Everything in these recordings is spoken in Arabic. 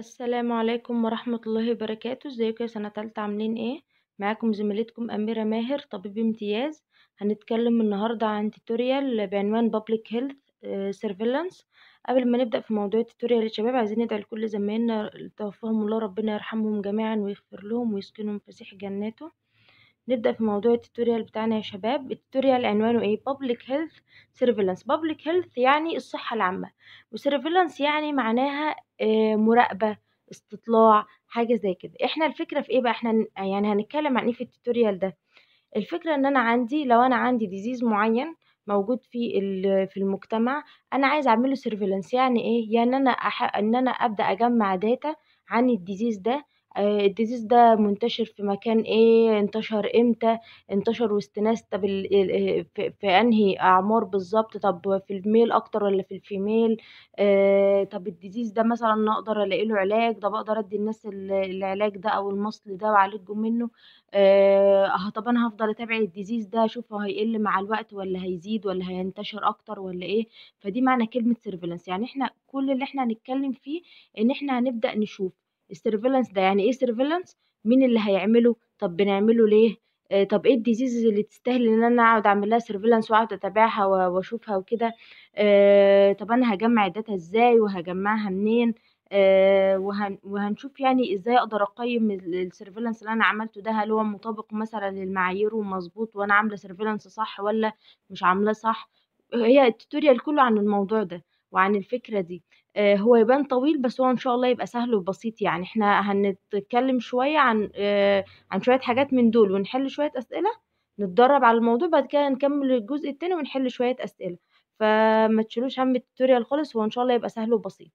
السلام عليكم ورحمة الله وبركاته ازيكم يا سنة تالتة عاملين ايه معاكم زميلتكم أميرة ماهر طبيب امتياز هنتكلم النهاردة عن توتوريال بعنوان Public Health آه، Surveillance قبل ما نبدأ في موضوع التوتوريال يا شباب عايزين ندعي لكل زمايلنا توفاهم الله ربنا يرحمهم جميعا ويغفر لهم ويسكنهم فسيح جناته نبدأ في موضوع التوتوريال بتاعنا يا شباب التوتوريال عنوانه ايه public health surveillance public health يعني الصحة العامة وsurveillance يعني معناها آه، مراقبة استطلاع حاجة زي كده احنا الفكرة في ايه بقى احنا يعني هنتكلم عن ايه في التوتوريال ده الفكرة ان انا عندي لو انا عندي ديزيز معين موجود في في المجتمع انا عايز اعمله سيرفيلانس يعني ايه يعني انا ان انا ابدا اجمع داتا عن الديزيز ده آه، الديزيز ده منتشر في مكان ايه انتشر امتى انتشر وسط ناس طب آه، في انهي اعمار بالظبط طب في الميل اكتر ولا في الفيميل آه، طب الديزيز ده مثلا اقدر الاقي له علاج ده بقدر ادي الناس العلاج ده او المصل ده واعالجهم منه آه، طب انا هفضل اتابع الديزيز ده اشوف هيقل مع الوقت ولا هيزيد ولا هينتشر اكتر ولا ايه فدي معنى كلمة سيرفيلانس يعني احنا كل اللي احنا هنتكلم فيه ان احنا هنبدأ نشوف السيرفيلانس ده يعني ايه سيرفيلانس مين اللي هيعمله طب بنعمله ليه آه، طب ايه الديزيزز اللي تستاهل ان انا اقعد اعمل لها سيرفيلانس واقعد اتابعها واشوفها وكده آه طب انا هجمع الداتا ازاي وهجمعها منين آه وهنشوف يعني ازاي اقدر اقيم السيرفيلانس اللي انا عملته ده هل هو مطابق مثلا للمعايير ومظبوط وانا عامله سيرفيلانس صح ولا مش عاملاه صح هي التوتوريال كله عن الموضوع ده وعن الفكره دي آه، هو يبان طويل بس هو ان شاء الله يبقى سهل وبسيط يعني احنا هنتكلم شويه عن آه، عن شويه حاجات من دول ونحل شويه اسئله نتدرب على الموضوع بعد كده نكمل الجزء التاني ونحل شويه اسئله فما تشيلوش هم التوتوريال خالص هو ان شاء الله يبقى سهل وبسيط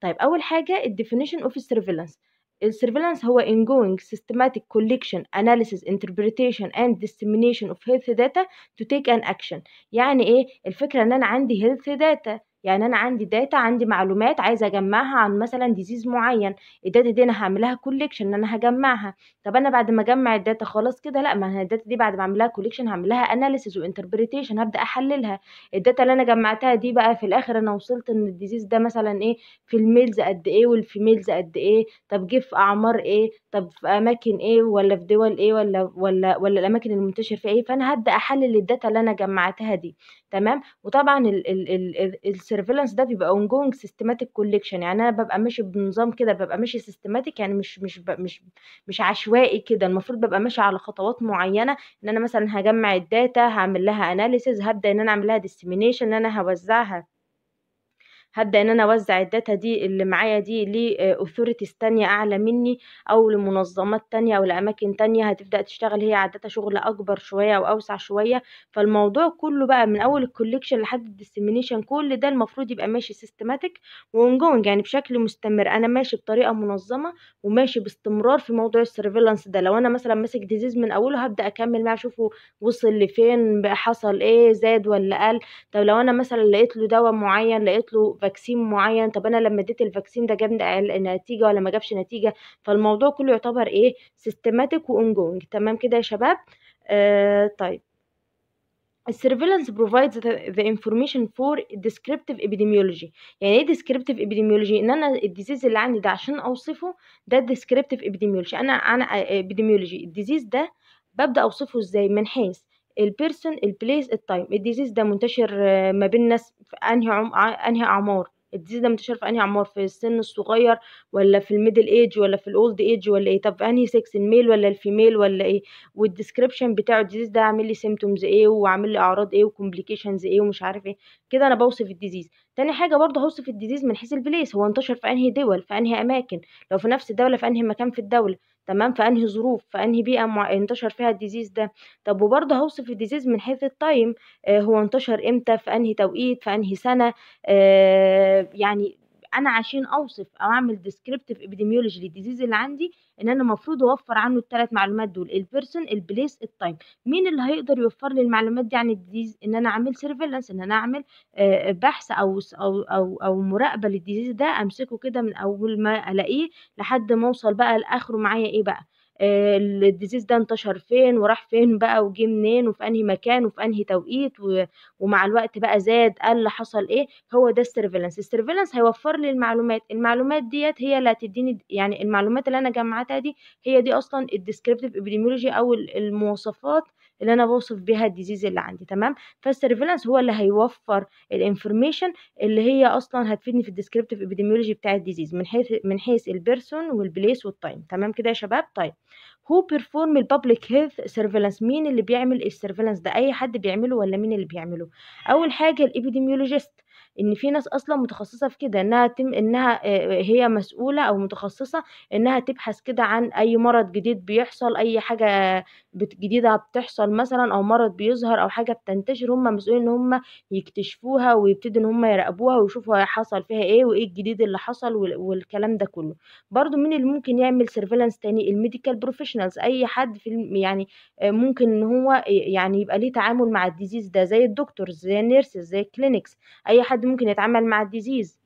طيب اول حاجه الديفينيشن اوف السيرفيلانس السيرفيلانس هو ongoing systematic collection analysis interpretation and dissemination of health data to take an action يعني ايه الفكره ان انا عندي health data يعني انا عندي داتا عندي معلومات عايزه اجمعها عن مثلا ديزيز معين الداتا دي انا هعملها كوليكشن ان انا هجمعها طب انا بعد ما اجمع الداتا خلاص كده لا ما انا الداتا دي بعد ما اعملها كوليكشن هعملها اناليسيز وانتربريتيشن هبدا احللها الداتا اللي انا جمعتها دي بقى في الاخر انا وصلت ان الديزيز ده مثلا ايه في الميلز قد ايه والفيميلز قد ايه طب جه في اعمار ايه طب في اماكن ايه ولا في دول ايه ولا ولا ولا الاماكن المنتشر فيها ايه فانا هبدا احلل الداتا اللي انا جمعتها دي تمام وطبعا ال ال ال السيرفيلانس ده بيبقى اون جوينج سيستماتيك كوليكشن يعني انا ببقى ماشي بنظام كده ببقى ماشي سيستماتيك يعني مش مش مش مش عشوائي كده المفروض ببقى ماشي على خطوات معينه ان انا مثلا هجمع الداتا هعمل لها اناليسز هبدا ان انا اعمل لها ديسيمينيشن ان انا هوزعها هبدا ان انا اوزع الداتا دي اللي معايا دي لاثوريتيز تانية اعلى مني او لمنظمات تانية او لاماكن تانية هتبدا تشتغل هي على الداتا شغل اكبر شويه او اوسع شويه فالموضوع كله بقى من اول الكوليكشن لحد الديسيمينيشن كل ده المفروض يبقى ماشي سيستماتيك وانجوينج يعني بشكل مستمر انا ماشي بطريقه منظمه وماشي باستمرار في موضوع السرفيلانس ده لو انا مثلا ماسك ديزيز من اوله هبدا اكمل معاه اشوفه وصل لفين بقى حصل ايه زاد ولا قل طب لو انا مثلا لقيت له دواء معين لقيت له فاكسين معين طب انا لما اديت الفاكسين ده جاب نتيجه ولا ما جابش نتيجه فالموضوع كله يعتبر ايه سيستماتيك وان جوينج تمام كده يا شباب آه طيب السيرفيلانس provides the information for descriptive epidemiology يعني ايه descriptive epidemiology ان انا الديزيز اللي عندي ده عشان اوصفه ده descriptive epidemiology انا انا epidemiology الديزيز ده ببدا اوصفه ازاي من حيث البيرسون البليس التايم الديزيز ده منتشر آه، ما بين الناس في انهي عم... انهي اعمار الديزيز ده منتشر في انهي اعمار في السن الصغير ولا في الميدل ايج ولا في الاولد ايج ولا ايه طب انهي سكس الميل ولا الفيميل ولا ايه والديسكريبشن بتاعه الديزيز ده عامل لي سيمتومز ايه وعامل لي اعراض ايه وكومبليكيشنز ايه ومش عارف ايه كده انا بوصف الديزيز تاني حاجة برضه هوصف الديزيز من حيث البليس هو انتشر في انهي دول في انهي اماكن لو في نفس الدولة في انهي مكان في الدولة تمام في انهي ظروف في انهي بيئة مع... انتشر فيها الديزيز ده طب وبرضه هوصف الديزيز من حيث التايم آه هو انتشر امتى في انهي توقيت في انهي سنة آه يعني انا عشان اوصف او اعمل ديسكريبتيف ابيديميولوجي للديزيز اللي عندي ان انا المفروض اوفر عنه الثلاث معلومات دول البيرسون البليس التايم مين اللي هيقدر يوفر لي المعلومات دي عن الديزيز ان انا اعمل سيرفيلانس ان انا اعمل آه، بحث او او او, أو مراقبه للديزيز ده امسكه كده من اول ما الاقيه لحد ما اوصل بقى لاخره معايا ايه بقى آه، الديزيز ده انتشر فين وراح فين بقى وجه منين وفي انهي مكان وفي انهي توقيت ومع الوقت بقى زاد قل حصل ايه هو ده السيرفيلانس السيرفيلانس هيوفر لي المعلومات المعلومات ديت هي اللي هتديني يعني المعلومات اللي انا جمعتها دي هي دي اصلا الديسكريبتيف ابيديميولوجي او المواصفات اللي انا بوصف بيها الديزيز اللي عندي تمام فالسيرفيلانس هو اللي هيوفر الانفورميشن اللي هي اصلا هتفيدني في الديسكريبتيف ابيديميولوجي بتاع الديزيز من حيث من حيث البيرسون والبليس والتايم تمام كده يا شباب طيب هو بيرفورم البابليك هيلث سيرفيلانس مين اللي بيعمل السيرفيلانس ده اي حد بيعمله ولا مين اللي بيعمله اول حاجه الابيديميولوجيست ان في ناس اصلا متخصصه في كده انها تم انها آه، هي مسؤوله او متخصصه انها تبحث كده عن اي مرض جديد بيحصل اي حاجه جديدة بتحصل مثلا أو مرض بيظهر أو حاجة بتنتشر هم مسؤولين إن هم يكتشفوها ويبتدوا إن هم يراقبوها ويشوفوا حصل فيها إيه وإيه الجديد اللي حصل والكلام ده كله برضو مين اللي ممكن يعمل سيرفيلانس تاني الميديكال بروفيشنالز أي حد في يعني آه، ممكن إن هو يعني يبقى ليه تعامل مع الديزيز ده زي الدكتورز زي النيرسز زي الكلينكس أي حد ممكن يتعامل مع الديزيز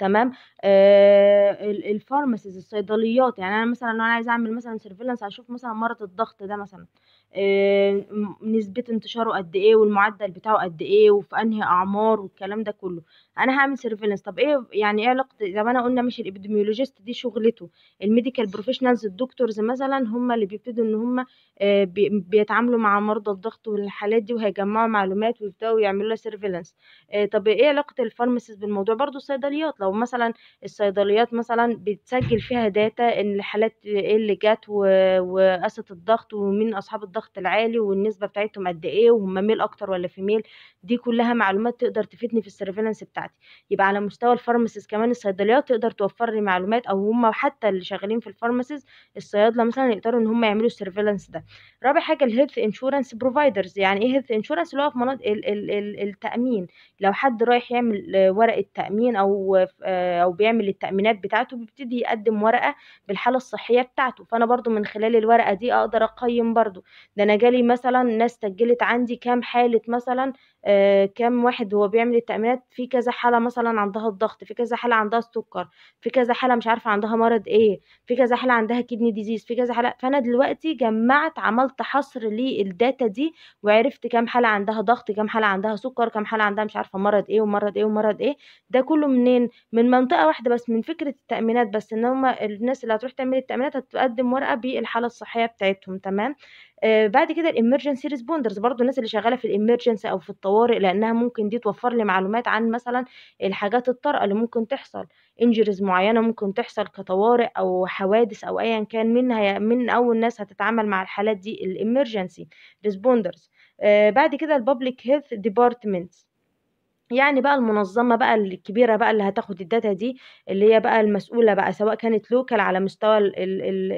تمام آه الفارماسيز الصيدليات يعني انا مثلا لو انا عايز اعمل مثلا سيرفيلانس هشوف مثلا مرض الضغط ده مثلا آه نسبه انتشاره قد ايه والمعدل بتاعه قد ايه وفي انهي اعمار والكلام ده كله انا هعمل سيرفيلنس طب ايه يعني ايه علاقه زي ما انا قلنا مش الابيديميولوجيست دي شغلته الميديكال بروفيشنالز الدكتورز مثلا هم اللي بيبتدوا ان هم آه، بيتعاملوا مع مرضى الضغط والحالات دي وهيجمعوا معلومات ويبداوا يعملوا لها سيرفيلنس آه، طب ايه علاقه الفارماسيست بالموضوع برضو الصيدليات لو مثلا الصيدليات مثلا بتسجل فيها داتا ان الحالات ايه اللي جت وقاسه الضغط ومين اصحاب الضغط العالي والنسبه بتاعتهم قد ايه وهم ميل اكتر ولا فيميل دي كلها معلومات تقدر تفيدني في السيرفيلنس بتاعتي بتاعتي يبقى على مستوى الفارماسيز كمان الصيدليات تقدر توفر لي معلومات او هم حتى اللي شغالين في الفارماسيز الصيادله مثلا يقدروا ان هم يعملوا السيرفيلانس ده رابع حاجه الهيلث انشورنس بروفايدرز يعني ايه هيلث انشورنس اللي هو في مناطق ال ال ال التامين لو حد رايح يعمل ورقه تامين او آه، او بيعمل التامينات بتاعته بيبتدي يقدم ورقه بالحاله الصحيه بتاعته فانا برضو من خلال الورقه دي اقدر اقيم برضو ده انا جالي مثلا ناس سجلت عندي كام حاله مثلا آه كام واحد هو بيعمل التامينات في كذا كذا حالة مثلا عندها الضغط في كذا حالة عندها السكر في كذا حالة مش عارفة عندها مرض ايه في كذا حالة عندها كدني ديزيز في كذا حالة فانا دلوقتي جمعت عملت حصر للداتا دي وعرفت كام حالة عندها ضغط كام حالة عندها سكر كام حالة عندها مش عارفة مرض ايه ومرض ايه ومرض ايه ده كله منين من منطقة واحدة بس من فكرة التأمينات بس ان هما الناس اللي هتروح تعمل التأمينات هتقدم ورقة بالحالة الصحية بتاعتهم تمام آه، بعد كده الامرجنسي ريسبوندرز برضو الناس اللي شغاله في الامرجنسي او في الطوارئ لانها ممكن دي توفر لي معلومات عن مثلا الحاجات الطارئه اللي ممكن تحصل انجريز معينه ممكن تحصل كطوارئ او حوادث او ايا كان من من اول ناس هتتعامل مع الحالات دي الامرجنسي آه، ريسبوندرز بعد كده البابليك هيلث ديبارتمنتس يعني بقى المنظمة بقى الكبيرة بقى اللي هتاخد الداتا دي اللي هي بقى المسؤولة بقى سواء كانت لوكال على مستوى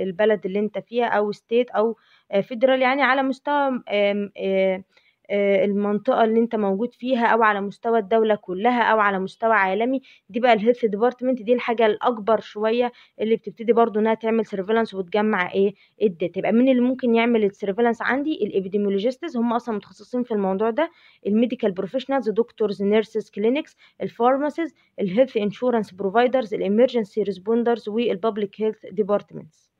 البلد اللي انت فيها او ستيت او فيدرال يعني على مستوى آه، آه، المنطقة اللي انت موجود فيها او على مستوى الدولة كلها او على مستوى عالمي دي بقى الهيلث ديبارتمنت دي الحاجة الاكبر شوية اللي بتبتدي برضو انها تعمل سيرفيلانس وتجمع ايه الداتا يبقى مين اللي ممكن يعمل السيرفيلانس عندي الابيديمولوجيستس هم اصلا متخصصين في الموضوع ده الميديكال بروفيشنالز دكتورز نيرسز كلينكس الفارماسيز الهيلث انشورنس بروفايدرز الامرجنسي ريسبوندرز والبابليك هيلث ديبارتمنتس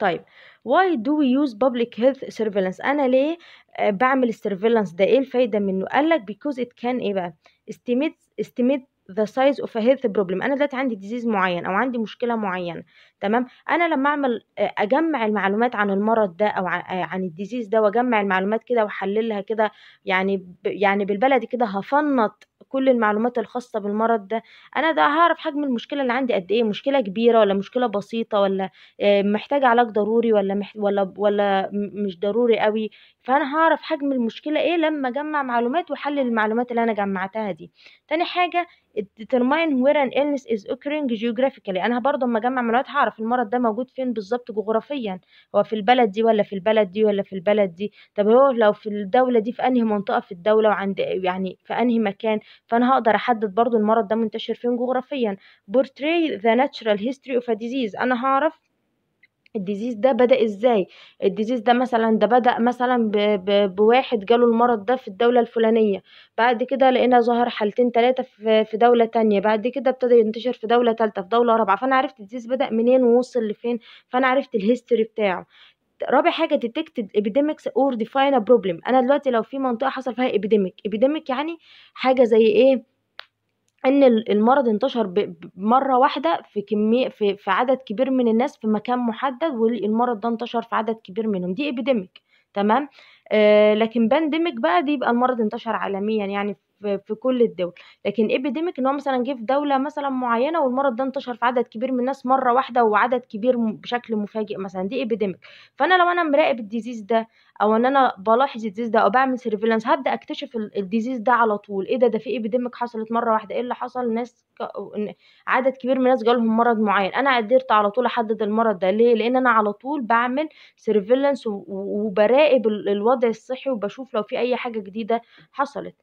طيب why do we use public health surveillance انا ليه آه، بعمل surveillance ده ايه الفايده منه قال لك because it can ايه بقى estimate estimate the size of a health problem انا دلوقتي عندي ديزيز معين او عندي مشكله معينه تمام انا لما اعمل آه، اجمع المعلومات عن المرض ده او آه، عن الديزيز ده واجمع المعلومات كده واحللها كده يعني يعني بالبلدي كده هفنط كل المعلومات الخاصة بالمرض ده أنا ده هعرف حجم المشكلة اللي عندي قد إيه مشكلة كبيرة ولا مشكلة بسيطة ولا آه، محتاجة علاج ضروري ولا مح ولا ولا مش ضروري قوي فأنا هعرف حجم المشكلة إيه لما أجمع معلومات وأحلل المعلومات اللي أنا جمعتها دي تاني حاجة determine where an illness is occurring geographically أنا برضه أما أجمع معلومات هعرف المرض ده موجود فين بالظبط جغرافيا هو في البلد دي ولا في البلد دي ولا في البلد دي طب هو لو في الدولة دي في أنهي منطقة في الدولة وعند يعني في أنهي مكان فانا هقدر احدد برضو المرض ده منتشر فين جغرافيا بورتري ذا ناتشرال هيستوري اوف ديزيز انا هعرف الديزيز ده بدأ ازاي الديزيز ده مثلا ده بدأ مثلا ب ب بواحد جاله المرض ده في الدولة الفلانية بعد كده لقينا ظهر حالتين تلاتة في دولة تانية بعد كده ابتدى ينتشر في دولة تالتة في دولة رابعة فانا عرفت الديزيز بدأ منين ووصل لفين فانا عرفت الهيستوري بتاعه رابع حاجه ديتكت epidemics اور ديفاين ا بروبلم انا دلوقتي لو في منطقه حصل فيها epidemic epidemic يعني حاجه زي ايه ان المرض انتشر مره واحده في كميه في, في عدد كبير من الناس في مكان محدد والمرض ده انتشر في عدد كبير منهم دي epidemic تمام آه لكن بانديميك بقى دي يبقى المرض انتشر عالميا يعني في, في كل الدول لكن ايبيديميك ان هو مثلا جه في دوله مثلا معينه والمرض ده انتشر في عدد كبير من الناس مره واحده وعدد كبير بشكل مفاجئ مثلا دي ايبيديميك فانا لو انا مراقب الديزيز ده او ان انا بلاحظ الديزيز ده او بعمل سيرفيلانس هبدا اكتشف الديزيز ده على طول ايه ده ده في ايبيديميك حصلت مره واحده ايه اللي حصل ناس عدد كبير من الناس جالهم مرض معين انا قدرت على طول احدد المرض ده ليه لان انا على طول بعمل سيرفيلانس وبراقب الوضع الصحي وبشوف لو في اي حاجه جديده حصلت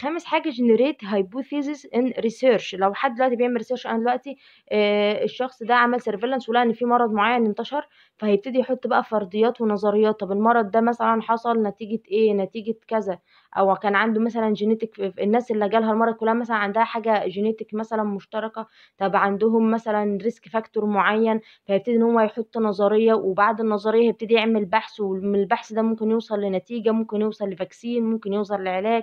خامس حاجه جنريت هايبوثيسيس ان ريسيرش لو حد دلوقتي بيعمل ريسيرش انا دلوقتي آه، الشخص ده عمل سيرفيلانس ولقى ان في مرض معين انتشر فهيبتدي يحط بقى فرضيات ونظريات طب المرض ده مثلا حصل نتيجه ايه نتيجه كذا او كان عنده مثلا جينيتك الناس اللي جالها المرض كلها مثلا عندها حاجه جينيتك مثلا مشتركه طب عندهم مثلا ريسك فاكتور معين فيبتدي ان هو يحط نظريه وبعد النظريه يبتدي يعمل بحث ومن البحث ده ممكن يوصل لنتيجه ممكن يوصل لفاكسين ممكن يوصل لعلاج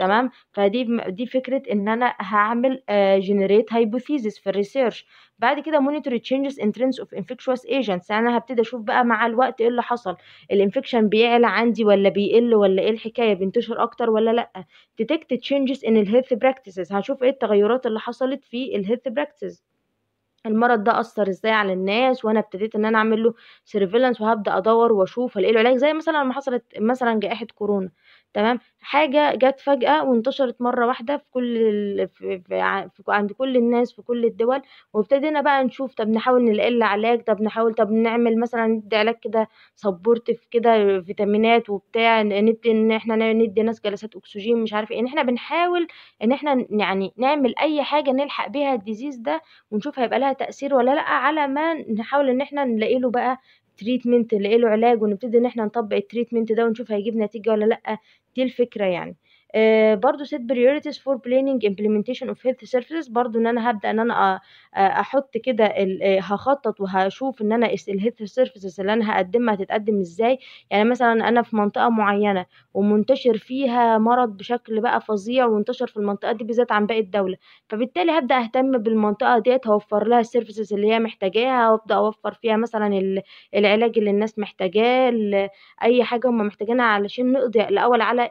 تمام فدي دي فكره ان انا هعمل جنريت آه، هايبوثيسيس في الريسيرش بعد كده مونيتور تشينجز ان ترندز اوف انفكشوس ايجنتس انا هبتدي اشوف بقى مع الوقت ايه اللي حصل الانفكشن بيعلى عندي ولا بيقل ولا ايه الحكايه بينتشر اكتر ولا لا ديتكت تشينجز ان الهيلث براكتسز هشوف ايه التغيرات اللي حصلت في الهيلث براكتسز المرض ده اثر ازاي على الناس وانا ابتديت ان انا اعمل له سيرفيلانس وهبدا ادور واشوف الاقي العلاج زي مثلا لما حصلت مثلا جائحه كورونا تمام، حاجة جت فجأة وانتشرت مرّة واحدة في كل ال في في عند كل الناس في كل الدول، وابتدينا بقى نشوف طب نحاول نلاقي لها علاج، طب نحاول طب نعمل مثلًا ندّي علاج كده في كده فيتامينات وبتاع، ندّي إن إحنا ندّي ناس جلسات أكسجين مش عارف إيه، إن إحنا بنحاول إن إحنا يعني نعمل أي حاجة نلحق بيها الديزيز ده، ونشوف هيبقى لها تأثير ولا لأ، على ما نحاول إن إحنا نلاقي له بقى تريتمنت اللي له علاج، ونبتدي إن إحنا نطبّق التريتمنت ده ونشوف هيجيب نتيجة ولا لأ. دي الفكرة يعني آه، برضو set priorities for planning implementation of health services برضو ان انا هبدا ان انا احط كده آه، هخطط وهشوف ان انا الهيلث سيرفيسز اللي انا هقدمها هتتقدم ازاي يعني مثلا انا في منطقه معينه ومنتشر فيها مرض بشكل بقى فظيع وانتشر في المنطقه دي بالذات عن باقي الدوله فبالتالي هبدا اهتم بالمنطقه ديت هوفر لها السيرفيسز اللي هي محتاجاها وابدا اوفر فيها مثلا العلاج اللي الناس محتاجاه اي حاجه هم محتاجينها علشان نقضي الاول على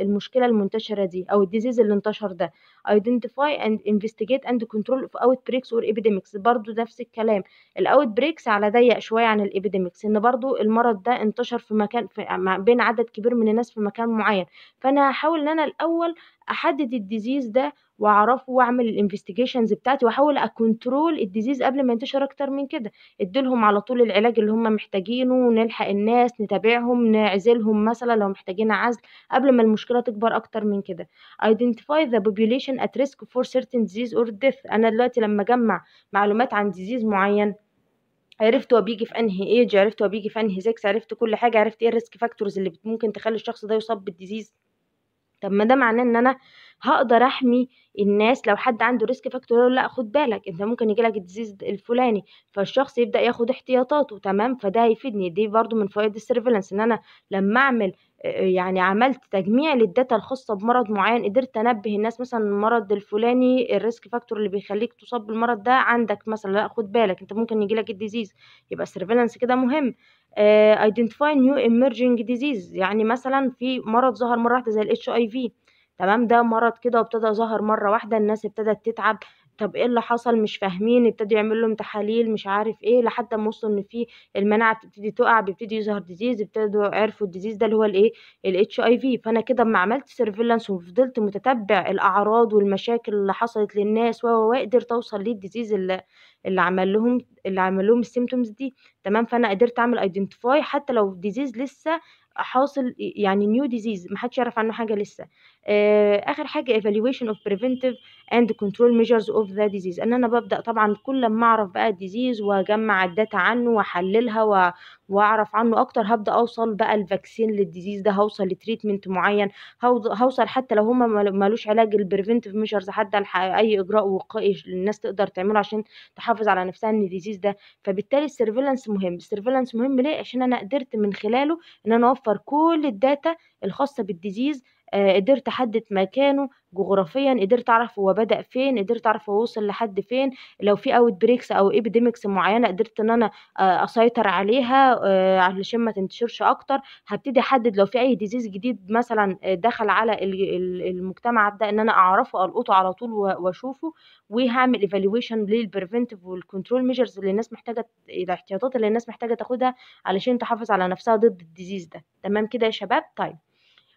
المشكله المشكله المنتشره دي او الديزيز اللي انتشر ده identify and investigate and control of outbreaks or epidemics برضو نفس الكلام الاوت بريكس على ضيق شويه عن الابيديمكس ان برضو المرض ده انتشر في مكان في بين عدد كبير من الناس في مكان معين فانا هحاول ان انا الاول احدد الديزيز ده واعرفه واعمل الانفستيجيشنز بتاعتي واحاول اكونترول الديزيز قبل ما ينتشر اكتر من كده اديلهم على طول العلاج اللي هم محتاجينه نلحق الناس نتابعهم نعزلهم مثلا لو محتاجين عزل قبل ما المشكله تكبر اكتر من كده identify the population at risk for certain disease or death انا دلوقتي لما اجمع معلومات عن ديزيز معين عرفت هو بيجي في انهي ايج عرفت هو بيجي في انهي سكس عرفت كل حاجه عرفت ايه الريسك فاكتورز اللي ممكن تخلي الشخص ده يصاب بالديزيز طب ما ده معناه ان انا هقدر احمي الناس لو حد عنده ريسك فاكتور لا خد بالك انت ممكن يجيلك الديزيز الفلاني فالشخص يبدا ياخد احتياطاته تمام فده هيفيدني دي برضو من فوائد السيرفيلانس ان انا لما اعمل آه، آه، يعني عملت تجميع للداتا الخاصة بمرض معين قدرت أنبه الناس مثلا المرض الفلاني الريسك فاكتور اللي بيخليك تصاب بالمرض ده عندك مثلا لا خد بالك أنت ممكن يجيلك الديزيز يبقى السيرفيلانس كده مهم ايدنتيفاي نيو ايمرجنج ديزيز يعني مثلا في مرض ظهر مرة واحدة زي الاتش اي في تمام ده مرض كده وابتدى ظهر مرة واحدة الناس ابتدت تتعب طب ايه اللي حصل مش فاهمين ابتدوا يعملوا لهم تحاليل مش عارف ايه لحد ما وصلوا ان في المناعه بتبتدي تقع بيبتدي يظهر ديزيز ابتدوا عرفوا الديزيز ده اللي هو الايه الاتش اي في فانا كده اما عملت سيرفيلانس وفضلت متتبع الاعراض والمشاكل اللي حصلت للناس قدرت اوصل للديزيز اللي اللي عمل لهم اللي عمل لهم السيمتومز دي تمام فانا قدرت اعمل ايدنتيفاي حتى لو ديزيز لسه حاصل يعني نيو ديزيز محدش يعرف عنه حاجه لسه اخر حاجه evaluation of preventive and control measures of the disease ان انا ببدا طبعا كل ما اعرف بقى الديزيز واجمع الداتا عنه واحللها واعرف عنه اكتر هبدا اوصل بقى الفاكسين للديزيز ده هوصل لتريتمنت معين هوصل حتى لو هما مالوش علاج البريفنتيف ميجرز حتى اي اجراء وقائي الناس تقدر تعمله عشان تحافظ على نفسها من الديزيز ده فبالتالي السيرفيلانس مهم السيرفيلانس مهم ليه عشان انا قدرت من خلاله ان انا اوفر كل الداتا الخاصه بالديزيز آه، قدرت احدد مكانه جغرافيا قدرت اعرف هو بدأ فين قدرت اعرف هو وصل لحد فين لو في اوت بريكس او ايبيديمكس معينه قدرت ان انا آه، اسيطر عليها آه، علشان ما تنتشرش اكتر هبتدي احدد لو في اي ديزيز جديد مثلا دخل على المجتمع ده ان انا اعرفه القطه على طول واشوفه وهعمل ايفالويشن للبريفنتيف والكنترول ميجرز اللي الناس محتاجه الاحتياطات اللي الناس محتاجه تاخدها علشان تحافظ على نفسها ضد الديزيز ده تمام كده يا شباب طيب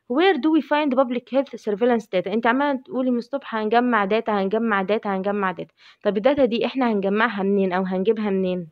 where do we find public health surveillance data انت عماله تقولي من الصبح هنجمع داتا هنجمع داتا هنجمع داتا طب الداتا دي احنا هنجمعها منين او هنجيبها منين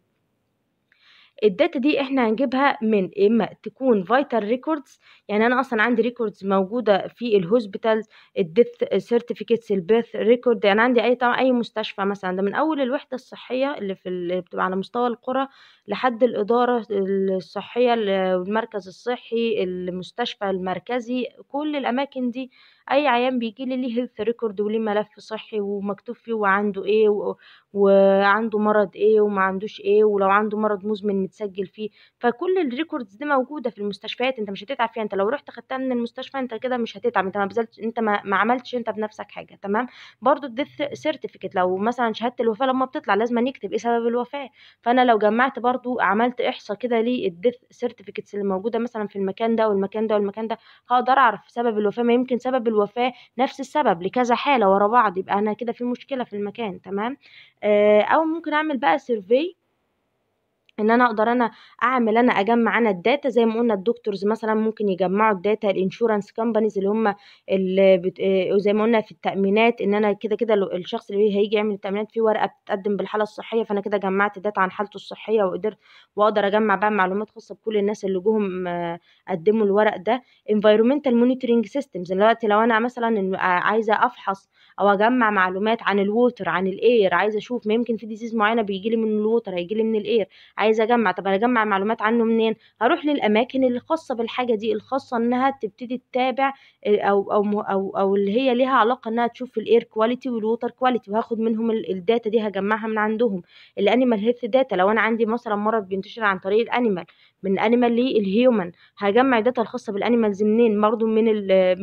الداتا دي احنا هنجيبها من اما تكون فيتال ريكوردز يعني انا اصلا عندي ريكوردز موجوده في الهوسبيتالز الديث سيرتيفيكتس البيث ريكورد يعني عندي اي طبعا اي مستشفى مثلا ده من اول الوحده الصحيه اللي في اللي بتبقى على مستوى القرى لحد الاداره الصحيه المركز الصحي المستشفى المركزي كل الاماكن دي اي عيان بيجي لي ليه هيلث ريكورد وليه ملف صحي ومكتوب فيه وعنده ايه و... وعنده مرض ايه وما عندوش ايه ولو عنده مرض مزمن متسجل فيه فكل الريكوردز دي موجوده في المستشفيات انت مش هتتعب فيها انت لو رحت خدتها من المستشفى انت كده مش هتتعب انت ما بذلتش انت ما... ما عملتش انت بنفسك حاجه تمام برضو الديث سيرتيفيكت لو مثلا شهاده الوفاه لما بتطلع لازم نكتب ايه سبب الوفاه فانا لو جمعت برضو عملت احصاء كده للديث سيرتيفيكتس اللي موجوده مثلا في المكان ده والمكان ده والمكان ده هقدر اعرف سبب الوفاه ما يمكن سبب الوفاة نفس السبب لكذا حالة ورا بعض يبقى أنا كده في مشكلة في المكان تمام آه أو ممكن أعمل بقى سيرفي ان انا اقدر انا اعمل انا اجمع انا الداتا زي ما قلنا الدكتورز مثلا ممكن يجمعوا الداتا الانشورنس كومبانيز اللي هم اللي آه، زي ما قلنا في التامينات ان انا كده كده الشخص اللي هيجي يعمل التامينات في ورقه بتقدم بالحاله الصحيه فانا كده جمعت داتا عن حالته الصحيه وقدر واقدر اجمع بقى معلومات خاصه بكل الناس اللي جوهم آه، قدموا الورق ده environmental مونيتورنج سيستمز دلوقتي لو انا مثلا عايزه افحص او اجمع معلومات عن الووتر عن الاير عايزه اشوف ما يمكن في ديزيز معينه بيجي لي من الووتر هيجي لي من الاير عايزه اجمع طب انا اجمع معلومات عنه منين هروح للاماكن اللي خاصه بالحاجه دي الخاصه انها تبتدي تتابع آه، او او او, أو اللي هي ليها علاقه انها تشوف الاير كواليتي والووتر كواليتي وهاخد منهم الداتا دي هجمعها من عندهم الانيمال هيلث داتا لو انا عندي مثلا مرض بينتشر عن طريق الانيمال من الانيمال للهيومن هجمع الداتا الخاصه بالانيمالز منين برضه من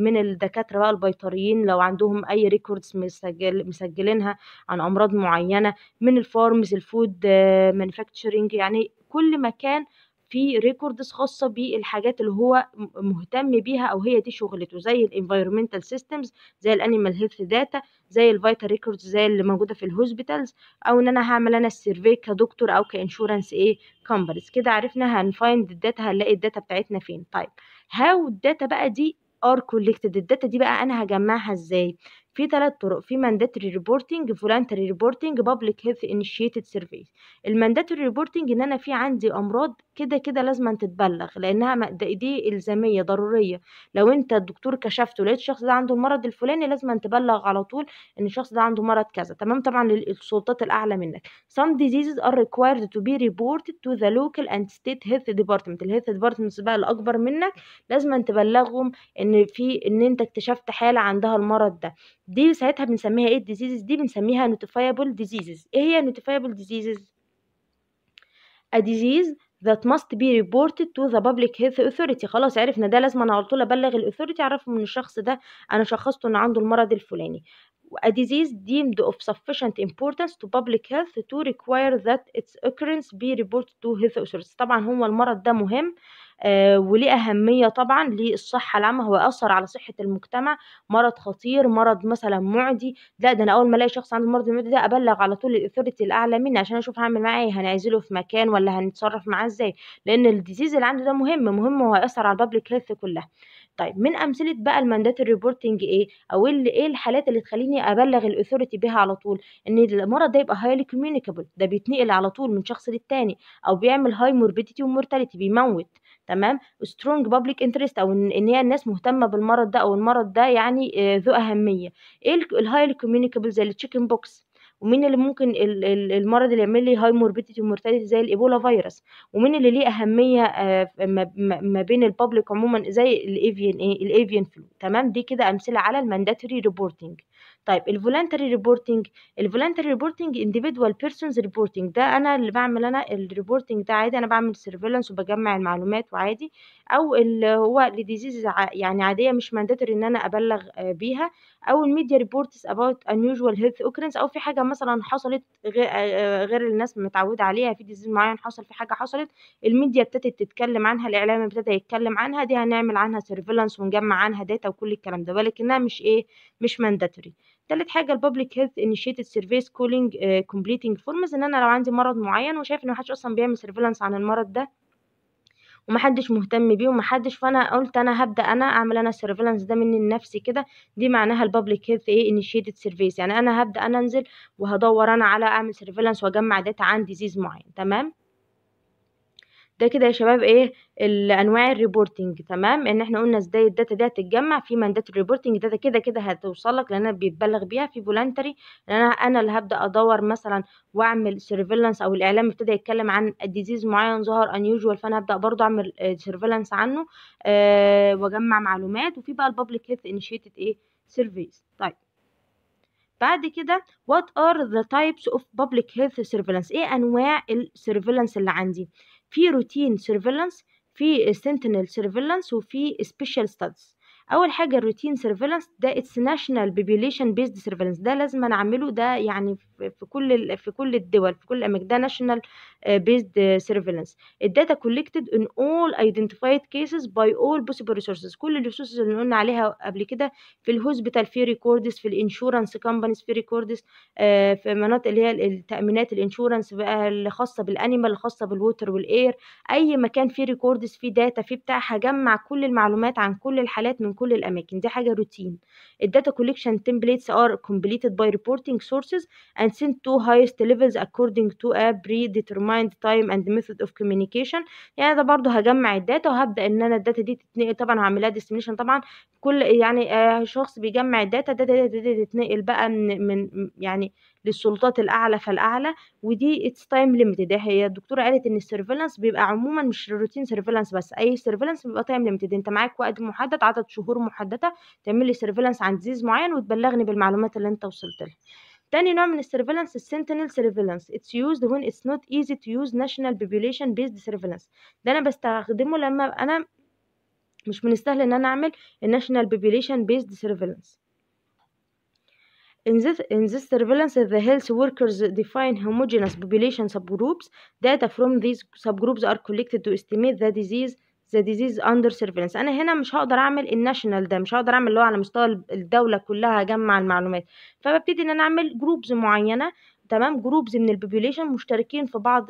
من الدكاتره بقى البيطريين لو عندهم اي ريكوردز مسجل مسجلينها عن امراض معينه من الفارمز الفود مانيفاكتشرنج يعني كل مكان في ريكوردز خاصه بالحاجات اللي هو مهتم بيها او هي دي شغلته زي الانفيرومنتال سيستمز زي الانيمال هيلث داتا زي الفيتال ريكوردز زي اللي موجوده في الهوسبيتالز او ان انا هعمل انا السيرفي كدكتور او كانشورنس ايه كومبانيز كده عرفنا هنفايند الداتا هنلاقي الداتا بتاعتنا فين طيب هاو الداتا بقى دي ار كولكتد الداتا دي بقى انا هجمعها ازاي في ثلاث طرق في mandatory ريبورتنج فولانتري ريبورتنج بابليك هيلث انيشيتد سيرفي المandatory ريبورتنج ان انا في عندي امراض كده كده لازم تتبلغ لانها دي الزاميه ضروريه لو انت الدكتور كشفته لقيت الشخص ده عنده المرض الفلاني لازم تبلغ على طول ان الشخص ده عنده مرض كذا تمام طبعا للسلطات الاعلى منك some diseases are required to be reported to the local and state health department الهيلث ديبارتمنت بقى الاكبر منك لازم تبلغهم ان في ان انت اكتشفت حاله عندها المرض ده دي ساعتها بنسميها ايه diseases دي بنسميها notifiable diseases ايه هي notifiable diseases a disease that must be reported to the public health authority خلاص عرفنا ده لازم انا على طول ابلغ الاثوريتي اعرفه ان الشخص ده انا شخصته ان عنده المرض الفلاني a disease deemed of sufficient importance to public health to require that its occurrence be reported to health authorities طبعا هو المرض ده مهم آه، وليه أهمية طبعا للصحة العامة هو أثر على صحة المجتمع مرض خطير مرض مثلا معدي لا ده أنا أول ما ألاقي شخص عنده مرض المعدة ده أبلغ على طول الأثوريتي الأعلى مني عشان أشوف هعمل معاه إيه هنعزله في مكان ولا هنتصرف معاه إزاي لأن الديزيز اللي عنده ده مهم مهم وهيأثر على البابليك هيلث كلها طيب من امثله بقى المانداتوري ريبورتنج ايه او اللي ايه الحالات اللي تخليني ابلغ الاثوريتي بيها على طول ان المرض ده يبقى هايلي كوميونيكابل ده بيتنقل على طول من شخص للتاني او بيعمل هاي موربيديتي ومورتاليتي بيموت تمام سترونج بابليك انترست او ان هي الناس مهتمه بالمرض ده او المرض ده يعني آه، ذو اهميه ايه الهايلي كوميونيكابل زي التشيكن بوكس ومين اللي ممكن المرض اللي يعمل لي هاي موربيديتي ومورتاليتي زي الايبولا فيروس ومين اللي ليه اهميه آه، ما بين البابليك عموما زي الايفيان ايه الايفيان فلو تمام دي كده امثله على المانداتوري ريبورتنج طيب الفولنتري ريبورتنج الفولنتري ريبورتنج individual persons reporting ده انا اللي بعمل انا الريبورتنج ده عادي انا بعمل سيرفيلانس وبجمع المعلومات وعادي او اللي هو لديزيز يعني عاديه مش مانداتوري ان انا ابلغ آه، بيها او الميديا ريبورتس اباوت unusual هيلث اوكرنس او في حاجه مثلا حصلت غير آه، آه، غير الناس متعوده عليها في ديزيز معين حصل في حاجه حصلت الميديا ابتدت تتكلم عنها الاعلام ابتدى يتكلم عنها دي هنعمل عنها سيرفيلانس ونجمع عنها داتا وكل الكلام ده ولكنها مش ايه مش مانداتوري تالت حاجه البابليك هيلث انيشيتد سيرفيس كولينج كومبليتنج فورمز ان انا لو عندي مرض معين وشايف ان محدش اصلا بيعمل سيرفيلانس عن المرض ده ومحدش مهتم بيه ومحدش فانا قلت انا هبدا انا اعمل انا السيرفيلانس ده مني لنفسي كده دي معناها البابليك هيلث ايه انيشيتد سيرفيس يعني انا هبدا انا انزل وهدور انا على اعمل سيرفيلانس واجمع داتا عن ديزيز معين تمام ده كده يا شباب ايه الانواع الريبورتنج تمام ان احنا قلنا ازاي الداتا دي هتتجمع في مندات الريبورتنج داتا كده كده هتوصلك لان بيتبلغ بيها في فولنتري لان انا اللي هبدا ادور مثلا واعمل سيرفيلانس او الاعلام ابتدى يتكلم عن ديزيز معين ظهر انيوجوال فانا هبدا برضو اعمل سيرفيلانس آه، عنه أه واجمع معلومات وفي بقى البابليك هيلث انيشيتد ايه سيرفيز طيب بعد كده what are the types of public health surveillance ايه انواع السيرفيلانس اللي عندي في روتين سيرفيلانس في سنتينل سيرفيلانس وفي سبيشال ستادز اول حاجه الروتين سيرفيلانس ده اتس ناشونال بيبيليشن بيزد سيرفيلانس ده لازم نعمله ده يعني في, كل في كل الدول في كل الاماكن ده ناشونال بيزد سيرفيلانس الداتا كولكتد ان اول ايدنتيفايد كيسز باي اول بوسيبل ريسورسز كل الريسورسز اللي قلنا عليها قبل كده في الهوسبيتال في ريكوردز في الانشورنس كومبانيز في ريكوردز آه، في مناطق اللي هي التامينات الانشورنس بقى الخاصه بالانيمال الخاصه بالووتر والاير اي مكان في ريكوردز في داتا في بتاع هجمع كل المعلومات عن كل الحالات من كل الاماكن دي حاجه روتين الداتا كولكشن تمبليتس ار كومبليتد باي ريبورتنج سورسز ان and sent to highest levels according to a predetermined time and method of communication يعني ده برضو هجمع الداتا وهبدا ان انا الداتا دي تتنقل طبعا هعملها ديستنيشن طبعا كل يعني آه شخص بيجمع الداتا الداتا دي تتنقل بقى من, من يعني للسلطات الاعلى فالاعلى ودي اتس تايم ليميتد هي الدكتوره قالت ان السيرفيلانس بيبقى عموما مش روتين سيرفيلانس بس اي سيرفيلانس بيبقى تايم ليميتد انت معاك وقت محدد عدد شهور محدده تعمل لي سيرفيلانس عن ديزيز معين وتبلغني بالمعلومات اللي انت وصلت لها تاني نوع من السيرفيلانس السنتينل سيرفيلانس it's used when it's not easy to use national population based surveillance ده انا بستخدمه لما انا مش من السهل ان انا اعمل الناشونال population based surveillance In this, in this surveillance, the health workers define homogeneous population subgroups. Data from these subgroups are collected to estimate the disease ذا ديزيز اندر سيرفيلنس انا هنا مش هقدر اعمل الناشونال ده مش هقدر اعمل اللي هو على مستوى الدوله كلها اجمع المعلومات فببتدي ان انا اعمل جروبز معينه تمام جروبز من البوبوليشن مشتركين في بعض